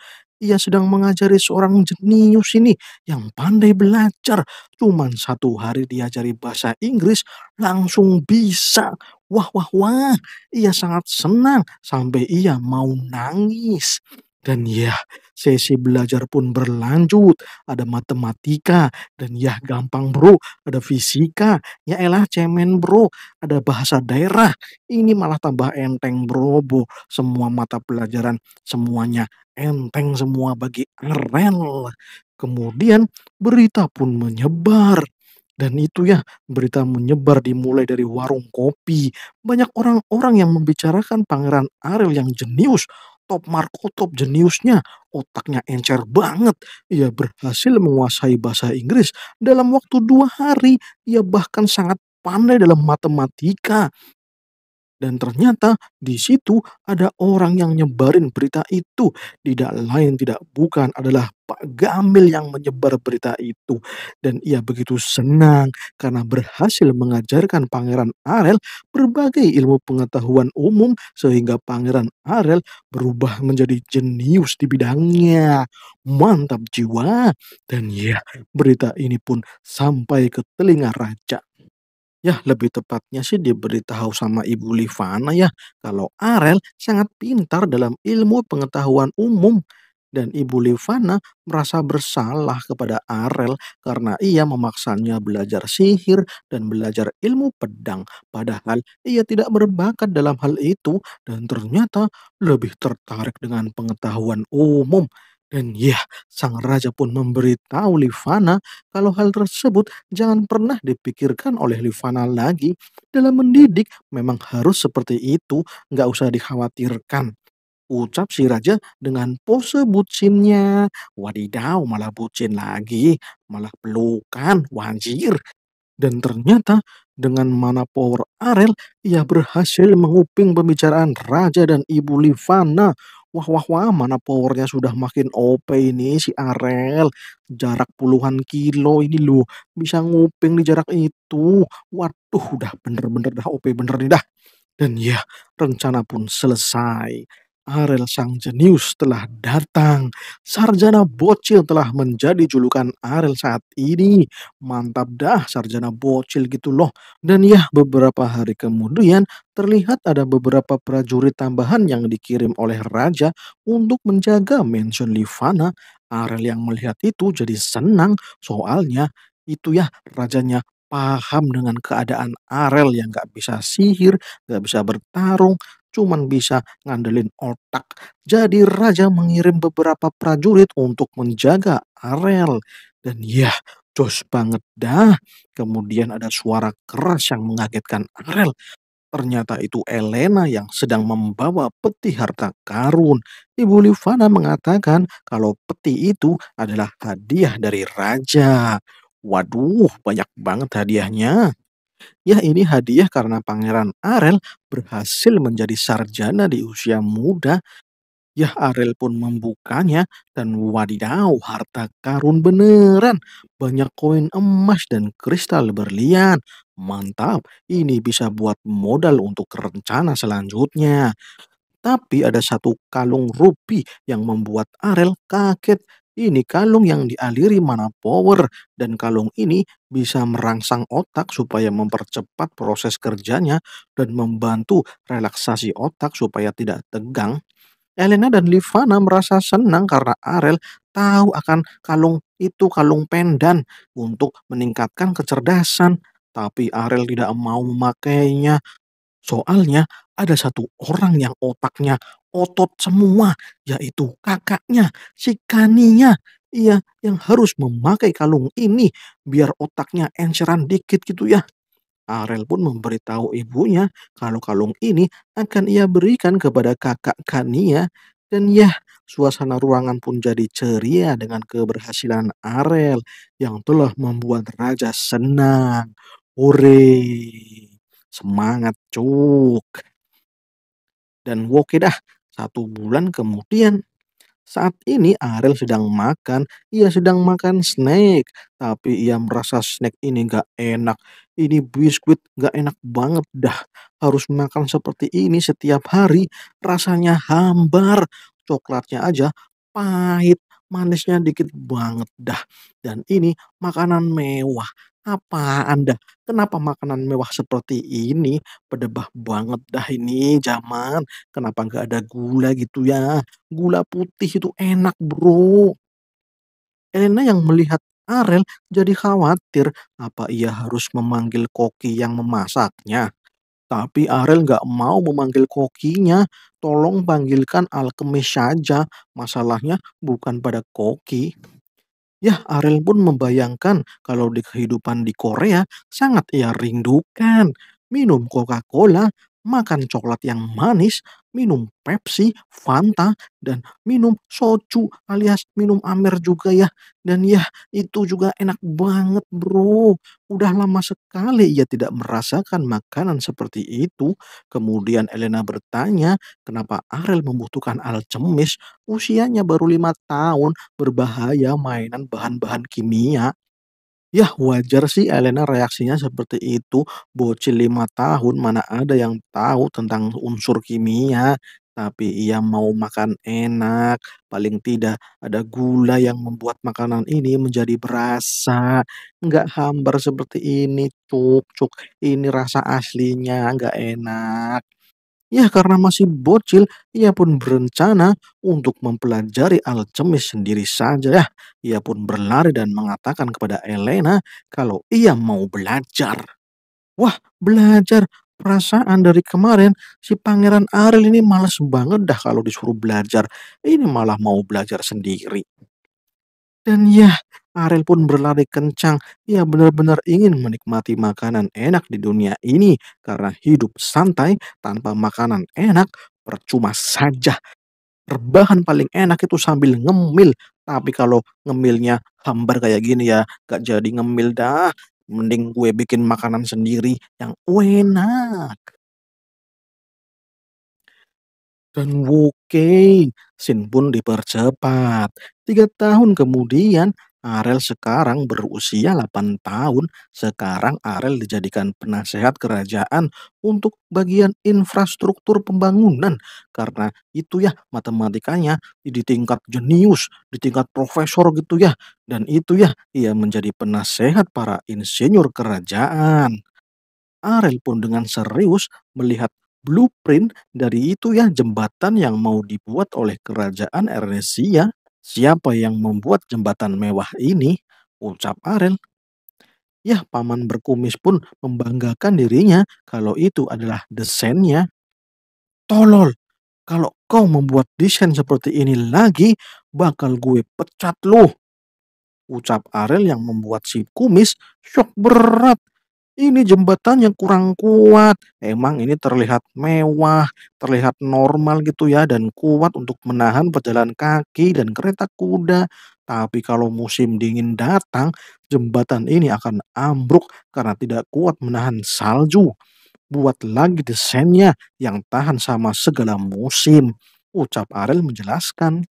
Speaker 1: Ia sedang mengajari seorang jenius ini yang pandai belajar. Cuman satu hari diajari bahasa Inggris, langsung bisa. Wah, wah, wah. Ia sangat senang sampai ia mau nangis. Dan ya, sesi belajar pun berlanjut. Ada matematika, dan ya gampang bro. Ada fisika, ya elah cemen bro. Ada bahasa daerah, ini malah tambah enteng bro. bo. Semua mata pelajaran, semuanya enteng semua bagi Arel. Kemudian berita pun menyebar. Dan itu ya, berita menyebar dimulai dari warung kopi. Banyak orang-orang yang membicarakan Pangeran Ariel yang jenius, top, Marco top, jeniusnya, otaknya encer banget. Ia berhasil menguasai bahasa Inggris dalam waktu dua hari. Ia bahkan sangat pandai dalam matematika. Dan ternyata di situ ada orang yang nyebarin berita itu. Tidak lain tidak bukan adalah Pak Gamil yang menyebar berita itu. Dan ia begitu senang karena berhasil mengajarkan Pangeran Arel berbagai ilmu pengetahuan umum sehingga Pangeran Arel berubah menjadi jenius di bidangnya. Mantap jiwa. Dan ya, berita ini pun sampai ke telinga raja ya lebih tepatnya sih diberitahu sama Ibu Livana ya, kalau Arel sangat pintar dalam ilmu pengetahuan umum dan Ibu Livana merasa bersalah kepada Arel karena ia memaksanya belajar sihir dan belajar ilmu pedang padahal ia tidak berbakat dalam hal itu dan ternyata lebih tertarik dengan pengetahuan umum. Dan ya, sang raja pun memberitahu Livana kalau hal tersebut jangan pernah dipikirkan oleh Livana lagi. Dalam mendidik memang harus seperti itu, nggak usah dikhawatirkan. Ucap si raja dengan pose bucinnya. Wadidaw, malah bucin lagi. Malah pelukan, wajir. Dan ternyata dengan mana power Arel, ia berhasil menguping pembicaraan raja dan ibu Livana. Wah wah wah mana powernya sudah makin OP ini si Arel. Jarak puluhan kilo ini loh. Bisa nguping di jarak itu. Waduh udah bener-bener dah OP bener nih dah. Dan ya rencana pun selesai. Arel sang jenius telah datang. Sarjana bocil telah menjadi julukan Arel saat ini. Mantap dah sarjana bocil gitu loh. Dan ya beberapa hari kemudian terlihat ada beberapa prajurit tambahan yang dikirim oleh raja untuk menjaga mansion Livana. Arel yang melihat itu jadi senang soalnya itu ya rajanya paham dengan keadaan Arel yang gak bisa sihir, gak bisa bertarung, cuman bisa ngandelin otak. Jadi raja mengirim beberapa prajurit untuk menjaga Arel. Dan ya, jos banget dah. Kemudian ada suara keras yang mengagetkan Arel. Ternyata itu Elena yang sedang membawa peti harta karun. Ibu Livana mengatakan kalau peti itu adalah hadiah dari raja. Waduh, banyak banget hadiahnya. Ya ini hadiah karena Pangeran Arel berhasil menjadi sarjana di usia muda. Ya Arel pun membukanya dan wadidaw harta karun beneran. Banyak koin emas dan kristal berlian. Mantap, ini bisa buat modal untuk rencana selanjutnya tapi ada satu kalung rubi yang membuat Arel kaget ini kalung yang dialiri mana power dan kalung ini bisa merangsang otak supaya mempercepat proses kerjanya dan membantu relaksasi otak supaya tidak tegang. Elena dan Livana merasa senang karena Arel tahu akan kalung itu kalung pendan untuk meningkatkan kecerdasan. Tapi Arel tidak mau memakainya. Soalnya ada satu orang yang otaknya otot semua, yaitu kakaknya, si Kania, iya, yang harus memakai kalung ini biar otaknya enceran dikit gitu ya. Arel pun memberitahu ibunya kalau kalung ini akan ia berikan kepada kakak Kania dan ya, suasana ruangan pun jadi ceria dengan keberhasilan Arel yang telah membuat raja senang. Hore! Semangat, cuk! Dan woke dah, satu bulan kemudian, saat ini Ariel sedang makan, ia sedang makan snack. Tapi ia merasa snack ini gak enak. Ini biskuit gak enak banget dah. Harus makan seperti ini setiap hari. Rasanya hambar. Coklatnya aja pahit manisnya dikit banget dah. Dan ini makanan mewah. Apa Anda? Kenapa makanan mewah seperti ini? pedebah banget dah ini zaman. Kenapa nggak ada gula gitu ya? Gula putih itu enak bro. Elena yang melihat Arel jadi khawatir apa ia harus memanggil koki yang memasaknya. Tapi Ariel nggak mau memanggil kokinya. Tolong panggilkan alkemis saja. Masalahnya bukan pada koki. Ya, Ariel pun membayangkan kalau di kehidupan di Korea sangat ia rindukan minum Coca-Cola makan coklat yang manis, minum Pepsi, Fanta, dan minum soju alias minum amer juga ya. Dan ya itu juga enak banget bro. Udah lama sekali ia tidak merasakan makanan seperti itu. Kemudian Elena bertanya kenapa Ariel membutuhkan alchemist Usianya baru lima tahun berbahaya mainan bahan-bahan kimia. Ya wajar sih Elena reaksinya seperti itu. Bocil lima tahun, mana ada yang tahu tentang unsur kimia. Tapi ia mau makan enak, paling tidak ada gula yang membuat makanan ini menjadi berasa. Nggak hambar seperti ini, cuk, cuk. Ini rasa aslinya, nggak enak. Ya karena masih bocil, ia pun berencana untuk mempelajari cemis sendiri saja ya. Ia pun berlari dan mengatakan kepada Elena kalau ia mau belajar. Wah, belajar. Perasaan dari kemarin si pangeran Ariel ini malas banget dah kalau disuruh belajar. Ini malah mau belajar sendiri. Dan ya, Ariel pun berlari kencang. Ia benar-benar ingin menikmati makanan enak di dunia ini karena hidup santai tanpa makanan enak percuma saja. Rebahan paling enak itu sambil ngemil. Tapi kalau ngemilnya hambar kayak gini ya, gak jadi ngemil dah. Mending gue bikin makanan sendiri yang enak. Dan Woke sin pun dipercepat. Tiga tahun kemudian, Arel sekarang berusia 8 tahun. Sekarang Arel dijadikan penasehat kerajaan untuk bagian infrastruktur pembangunan. Karena itu ya matematikanya di tingkat jenius, di tingkat profesor gitu ya. Dan itu ya ia menjadi penasehat para insinyur kerajaan. Arel pun dengan serius melihat blueprint dari itu ya jembatan yang mau dibuat oleh kerajaan Ernesia. Siapa yang membuat jembatan mewah ini? Ucap Arel. Ya, paman berkumis pun membanggakan dirinya kalau itu adalah desainnya. Tolol, kalau kau membuat desain seperti ini lagi, bakal gue pecat lu. Ucap Arel yang membuat si kumis shock berat ini jembatan yang kurang kuat. Emang ini terlihat mewah, terlihat normal gitu ya dan kuat untuk menahan perjalanan kaki dan kereta kuda. Tapi kalau musim dingin datang, jembatan ini akan ambruk karena tidak kuat menahan salju. Buat lagi desainnya yang tahan sama segala musim, ucap Ariel menjelaskan.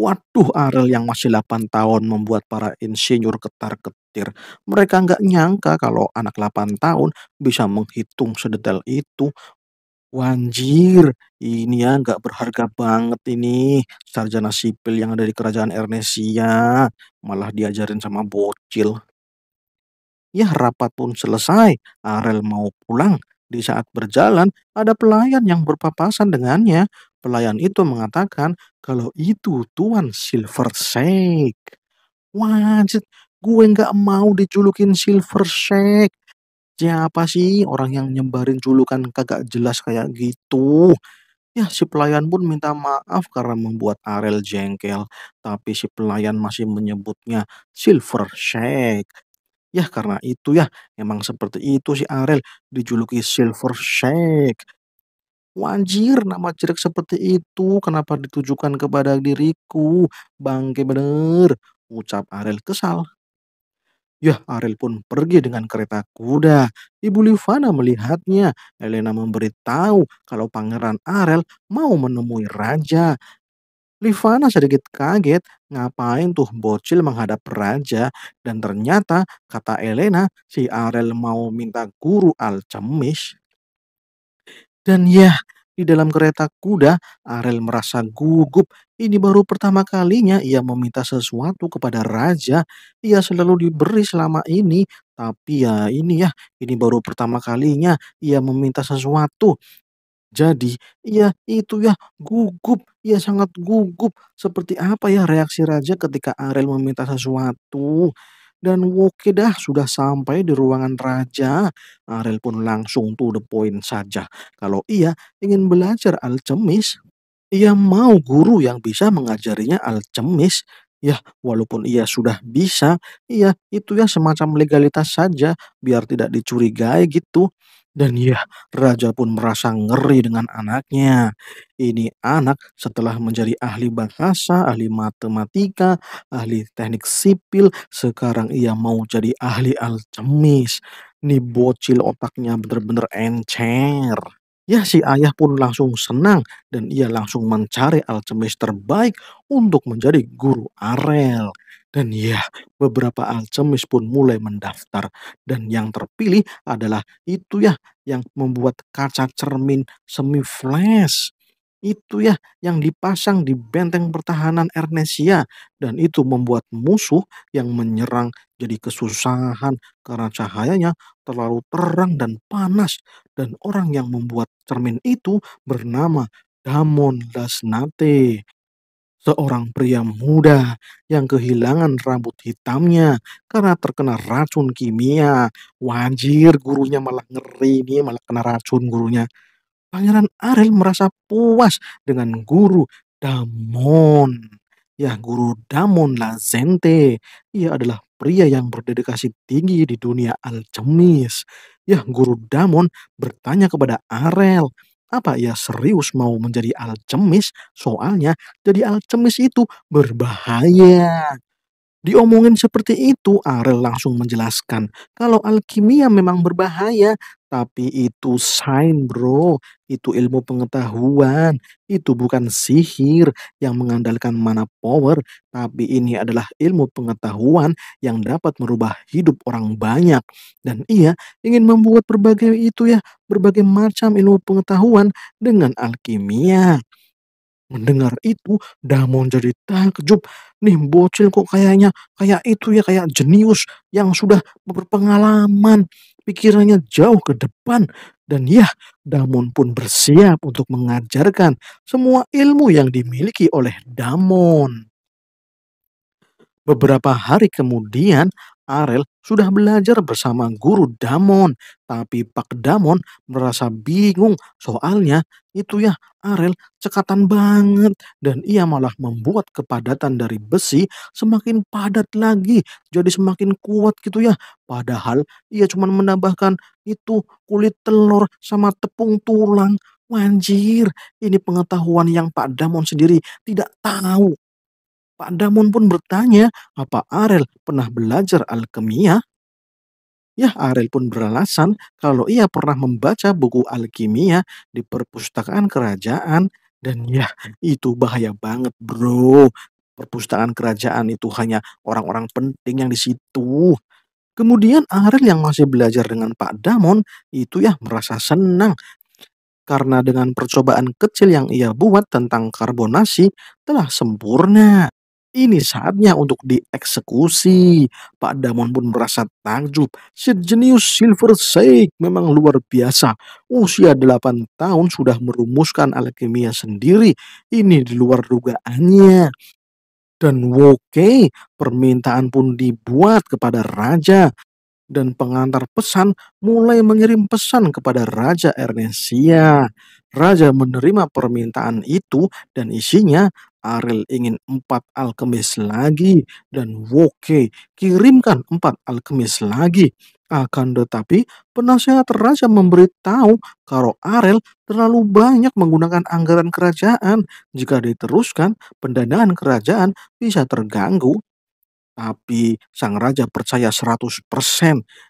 Speaker 1: Waduh Arel yang masih 8 tahun membuat para insinyur ketar-ketir. Mereka nggak nyangka kalau anak 8 tahun bisa menghitung sedetail itu. Wanjir, ini ya nggak berharga banget ini. Sarjana sipil yang ada di kerajaan Ernesia. Malah diajarin sama bocil. Ya rapat pun selesai. Arel mau pulang. Di saat berjalan, ada pelayan yang berpapasan dengannya. Pelayan itu mengatakan kalau itu Tuan Silver Shake. Wajit, gue nggak mau dijulukin Silver Shake. Siapa sih orang yang nyebarin julukan kagak jelas kayak gitu? Ya si pelayan pun minta maaf karena membuat Arel jengkel, tapi si pelayan masih menyebutnya Silver Shake. Ya karena itu ya, emang seperti itu si Arel dijuluki Silver Shake. Wajir nama jelek seperti itu, kenapa ditujukan kepada diriku? Bangke bener, ucap Ariel kesal. Yah, Ariel pun pergi dengan kereta kuda. Ibu Livana melihatnya. Elena memberitahu kalau pangeran Ariel mau menemui raja. Livana sedikit kaget, ngapain tuh bocil menghadap raja? Dan ternyata, kata Elena, si Ariel mau minta guru Alchemist. Dan ya, di dalam kereta kuda, Arel merasa gugup. Ini baru pertama kalinya ia meminta sesuatu kepada raja. Ia selalu diberi selama ini, tapi ya ini ya, ini baru pertama kalinya ia meminta sesuatu. Jadi, ya itu ya gugup, ia sangat gugup. Seperti apa ya reaksi raja ketika Arel meminta sesuatu? Dan dah sudah sampai di ruangan raja. Ariel ah, pun langsung to the point saja. Kalau ia ingin belajar alchemis, ia mau guru yang bisa mengajarinya alchemis. Ya, walaupun ia sudah bisa, iya itu ya semacam legalitas saja biar tidak dicurigai gitu. Dan ya, raja pun merasa ngeri dengan anaknya. Ini anak setelah menjadi ahli bahasa, ahli matematika, ahli teknik sipil, sekarang ia mau jadi ahli alkemis. Nih bocil otaknya bener-bener encer. Ya, si ayah pun langsung senang dan ia langsung mencari alchemist terbaik untuk menjadi guru Arel. Dan ya, beberapa alchemist pun mulai mendaftar dan yang terpilih adalah itu ya yang membuat kaca cermin semi flash. Itu ya yang dipasang di benteng pertahanan Ernesia dan itu membuat musuh yang menyerang jadi kesusahan karena cahayanya terlalu terang dan panas dan orang yang membuat cermin itu bernama Damon Lasnate, seorang pria muda yang kehilangan rambut hitamnya karena terkena racun kimia. Wajir, gurunya malah ngeri nih, malah kena racun gurunya. Pangeran Ariel merasa puas dengan guru Damon. Ya, guru Damon Lazente. Ia adalah pria yang berdedikasi tinggi di dunia alchemis. Ya, guru Damon bertanya kepada Arel, apa ia serius mau menjadi alchemis? Soalnya jadi alchemis itu berbahaya. Diomongin seperti itu, Arel langsung menjelaskan kalau alkimia memang berbahaya, tapi itu sain bro, itu ilmu pengetahuan, itu bukan sihir yang mengandalkan mana power, tapi ini adalah ilmu pengetahuan yang dapat merubah hidup orang banyak. Dan ia ingin membuat berbagai itu ya, berbagai macam ilmu pengetahuan dengan alkimia. Mendengar itu, Damon jadi takjub. Nih bocil kok kayaknya kayak itu ya, kayak jenius yang sudah berpengalaman. Pikirannya jauh ke depan. Dan ya, Damon pun bersiap untuk mengajarkan semua ilmu yang dimiliki oleh Damon. Beberapa hari kemudian, Arel sudah belajar bersama guru Damon, tapi Pak Damon merasa bingung soalnya itu ya Arel cekatan banget dan ia malah membuat kepadatan dari besi semakin padat lagi jadi semakin kuat gitu ya. Padahal ia cuma menambahkan itu kulit telur sama tepung tulang. Wanjir, ini pengetahuan yang Pak Damon sendiri tidak tahu. Pak Damon pun bertanya, apa Arel pernah belajar alkimia? Ya, Arel pun beralasan kalau ia pernah membaca buku alkimia di perpustakaan kerajaan dan ya itu bahaya banget bro. Perpustakaan kerajaan itu hanya orang-orang penting yang di situ. Kemudian Arel yang masih belajar dengan Pak Damon itu ya merasa senang karena dengan percobaan kecil yang ia buat tentang karbonasi telah sempurna. Ini saatnya untuk dieksekusi. Pak Damon pun merasa takjub. Si jenius Silver Shake memang luar biasa. Usia 8 tahun sudah merumuskan alkimia sendiri. Ini di luar dugaannya. Dan oke, permintaan pun dibuat kepada raja. Dan pengantar pesan mulai mengirim pesan kepada Raja Ernesia. Raja menerima permintaan itu dan isinya Ariel ingin empat alkemis lagi dan Woke kirimkan empat alkemis lagi. Akan tetapi, penasehat raja memberitahu kalau Ariel terlalu banyak menggunakan anggaran kerajaan. Jika diteruskan, pendanaan kerajaan bisa terganggu. Tapi sang raja percaya 100%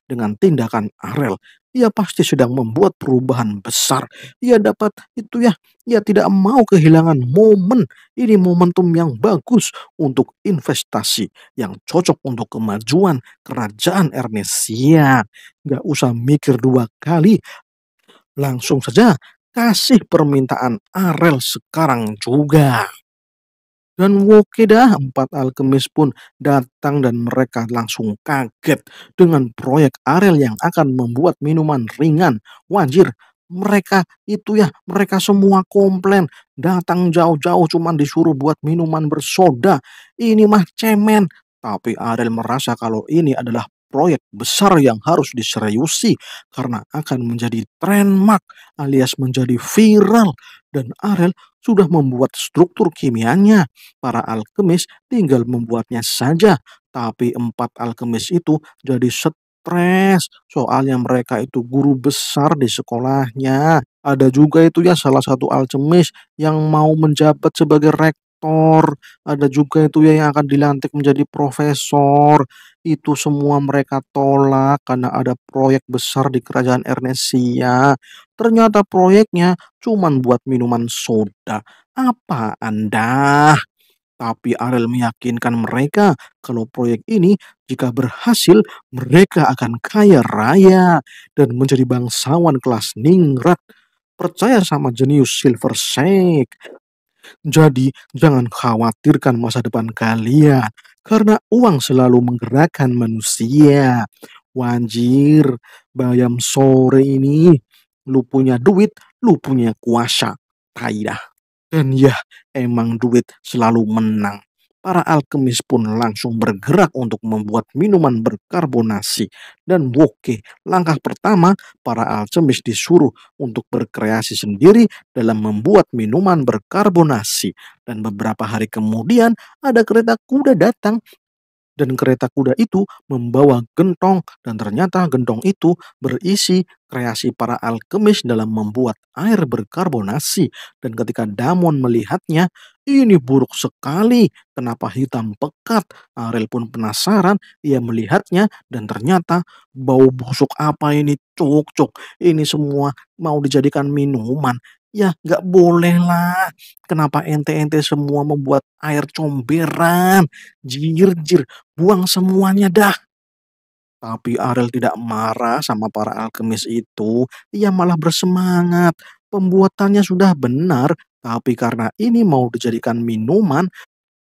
Speaker 1: dengan tindakan Arel ia pasti sedang membuat perubahan besar. Ia dapat itu ya, ia tidak mau kehilangan momen. Ini momentum yang bagus untuk investasi yang cocok untuk kemajuan kerajaan Ernesia. Gak usah mikir dua kali, langsung saja kasih permintaan Arel sekarang juga. Dan dah empat alkemis pun datang dan mereka langsung kaget dengan proyek Arel yang akan membuat minuman ringan. Wajir, mereka itu ya, mereka semua komplain. Datang jauh-jauh cuman disuruh buat minuman bersoda. Ini mah cemen. Tapi Arel merasa kalau ini adalah proyek besar yang harus diseriusi karena akan menjadi trendmark alias menjadi viral dan Arel sudah membuat struktur kimianya. Para alkemis tinggal membuatnya saja. Tapi empat alkemis itu jadi stres soalnya mereka itu guru besar di sekolahnya. Ada juga itu ya salah satu alkemis yang mau menjabat sebagai rektor rektor, ada juga itu ya yang akan dilantik menjadi profesor. Itu semua mereka tolak karena ada proyek besar di kerajaan Ernesia. Ternyata proyeknya cuma buat minuman soda. Apa Anda? Tapi Ariel meyakinkan mereka kalau proyek ini jika berhasil mereka akan kaya raya dan menjadi bangsawan kelas ningrat percaya sama jenius Silver Shake. Jadi, jangan khawatirkan masa depan kalian, karena uang selalu menggerakkan manusia. Wanjir, bayam sore ini, lu punya duit, lu punya kuasa. Taidah. Dan ya, emang duit selalu menang para alkemis pun langsung bergerak untuk membuat minuman berkarbonasi. Dan woke, langkah pertama, para alkemis disuruh untuk berkreasi sendiri dalam membuat minuman berkarbonasi. Dan beberapa hari kemudian, ada kereta kuda datang dan kereta kuda itu membawa gentong dan ternyata gentong itu berisi kreasi para alkemis dalam membuat air berkarbonasi dan ketika Damon melihatnya ini buruk sekali kenapa hitam pekat Ariel pun penasaran ia melihatnya dan ternyata bau busuk apa ini cuk cuk ini semua mau dijadikan minuman Ya nggak boleh lah. Kenapa ente-ente semua membuat air comberan? Jir-jir, buang semuanya dah. Tapi Ariel tidak marah sama para alkemis itu. Ia malah bersemangat. Pembuatannya sudah benar, tapi karena ini mau dijadikan minuman,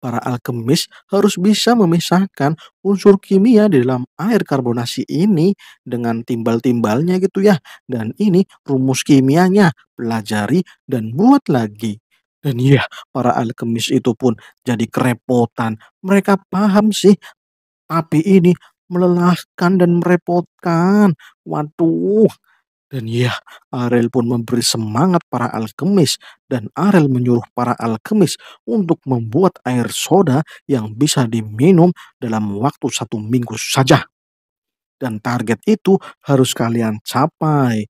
Speaker 1: para alkemis harus bisa memisahkan unsur kimia di dalam air karbonasi ini dengan timbal-timbalnya gitu ya. Dan ini rumus kimianya, pelajari dan buat lagi. Dan ya, para alkemis itu pun jadi kerepotan. Mereka paham sih, tapi ini melelahkan dan merepotkan. Waduh, dan ya, Ariel pun memberi semangat para alkemis dan Ariel menyuruh para alkemis untuk membuat air soda yang bisa diminum dalam waktu satu minggu saja. Dan target itu harus kalian capai.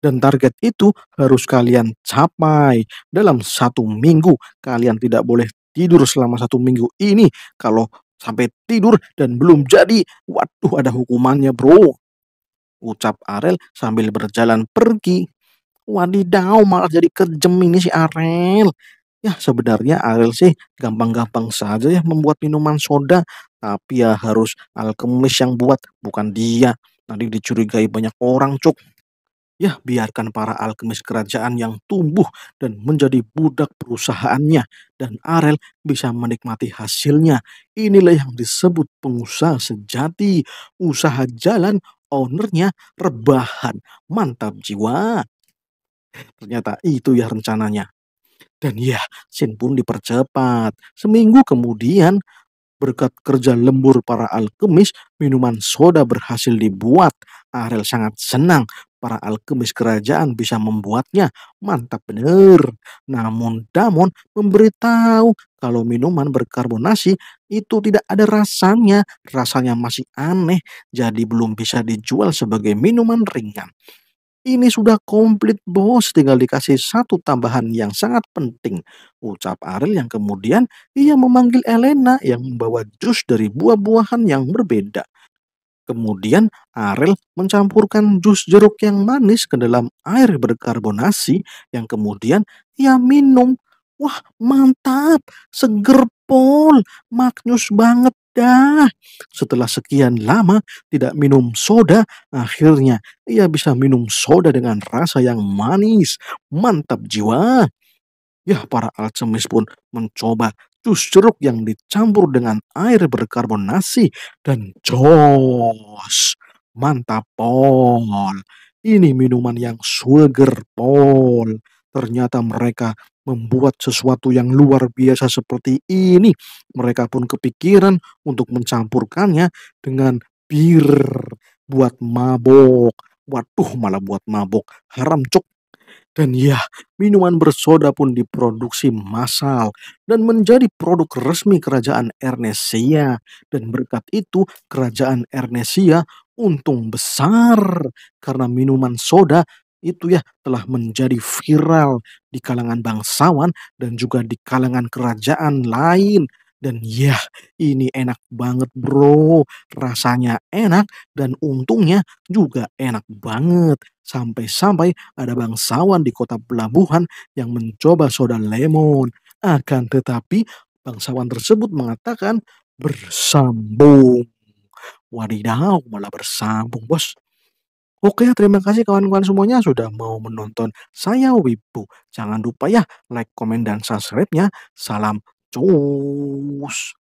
Speaker 1: Dan target itu harus kalian capai dalam satu minggu. Kalian tidak boleh tidur selama satu minggu ini. Kalau sampai tidur dan belum jadi, waduh ada hukumannya bro ucap Arel sambil berjalan pergi. Wadidaw, malah jadi kejem ini si Arel. Ya sebenarnya Arel sih gampang-gampang saja ya membuat minuman soda. Tapi ya harus alkemis yang buat, bukan dia. Nanti dicurigai banyak orang cuk. Ya biarkan para alkemis kerajaan yang tumbuh dan menjadi budak perusahaannya. Dan Arel bisa menikmati hasilnya. Inilah yang disebut pengusaha sejati. Usaha jalan, ownernya rebahan. Mantap jiwa. Ternyata itu ya rencananya. Dan ya, Sin pun dipercepat. Seminggu kemudian, berkat kerja lembur para alkemis, minuman soda berhasil dibuat. Ariel sangat senang para alkemis kerajaan bisa membuatnya. Mantap bener. Namun Damon memberitahu kalau minuman berkarbonasi itu tidak ada rasanya. Rasanya masih aneh, jadi belum bisa dijual sebagai minuman ringan. Ini sudah komplit bos, tinggal dikasih satu tambahan yang sangat penting. Ucap Ariel yang kemudian ia memanggil Elena yang membawa jus dari buah-buahan yang berbeda. Kemudian Arel mencampurkan jus jeruk yang manis ke dalam air berkarbonasi yang kemudian ia minum. Wah mantap, seger pol, maknyus banget dah. Setelah sekian lama tidak minum soda, akhirnya ia bisa minum soda dengan rasa yang manis. Mantap jiwa. Ya, para alchemist pun mencoba jus jeruk yang dicampur dengan air berkarbonasi dan jos. Mantap, Pol. Ini minuman yang sugar, Pol. Ternyata mereka membuat sesuatu yang luar biasa seperti ini. Mereka pun kepikiran untuk mencampurkannya dengan bir buat mabok. Waduh, malah buat mabok. Haram, cok dan ya, minuman bersoda pun diproduksi massal dan menjadi produk resmi kerajaan Ernesia. Dan berkat itu, kerajaan Ernesia untung besar karena minuman soda itu ya telah menjadi viral di kalangan bangsawan dan juga di kalangan kerajaan lain. Dan ya, ini enak banget bro. Rasanya enak dan untungnya juga enak banget. Sampai-sampai ada bangsawan di kota pelabuhan yang mencoba soda lemon. Akan tetapi bangsawan tersebut mengatakan bersambung. Wadidaw, malah bersambung bos. Oke, terima kasih kawan-kawan semuanya sudah mau menonton saya Wibu. Jangan lupa ya like, komen, dan subscribe-nya. Salam cus.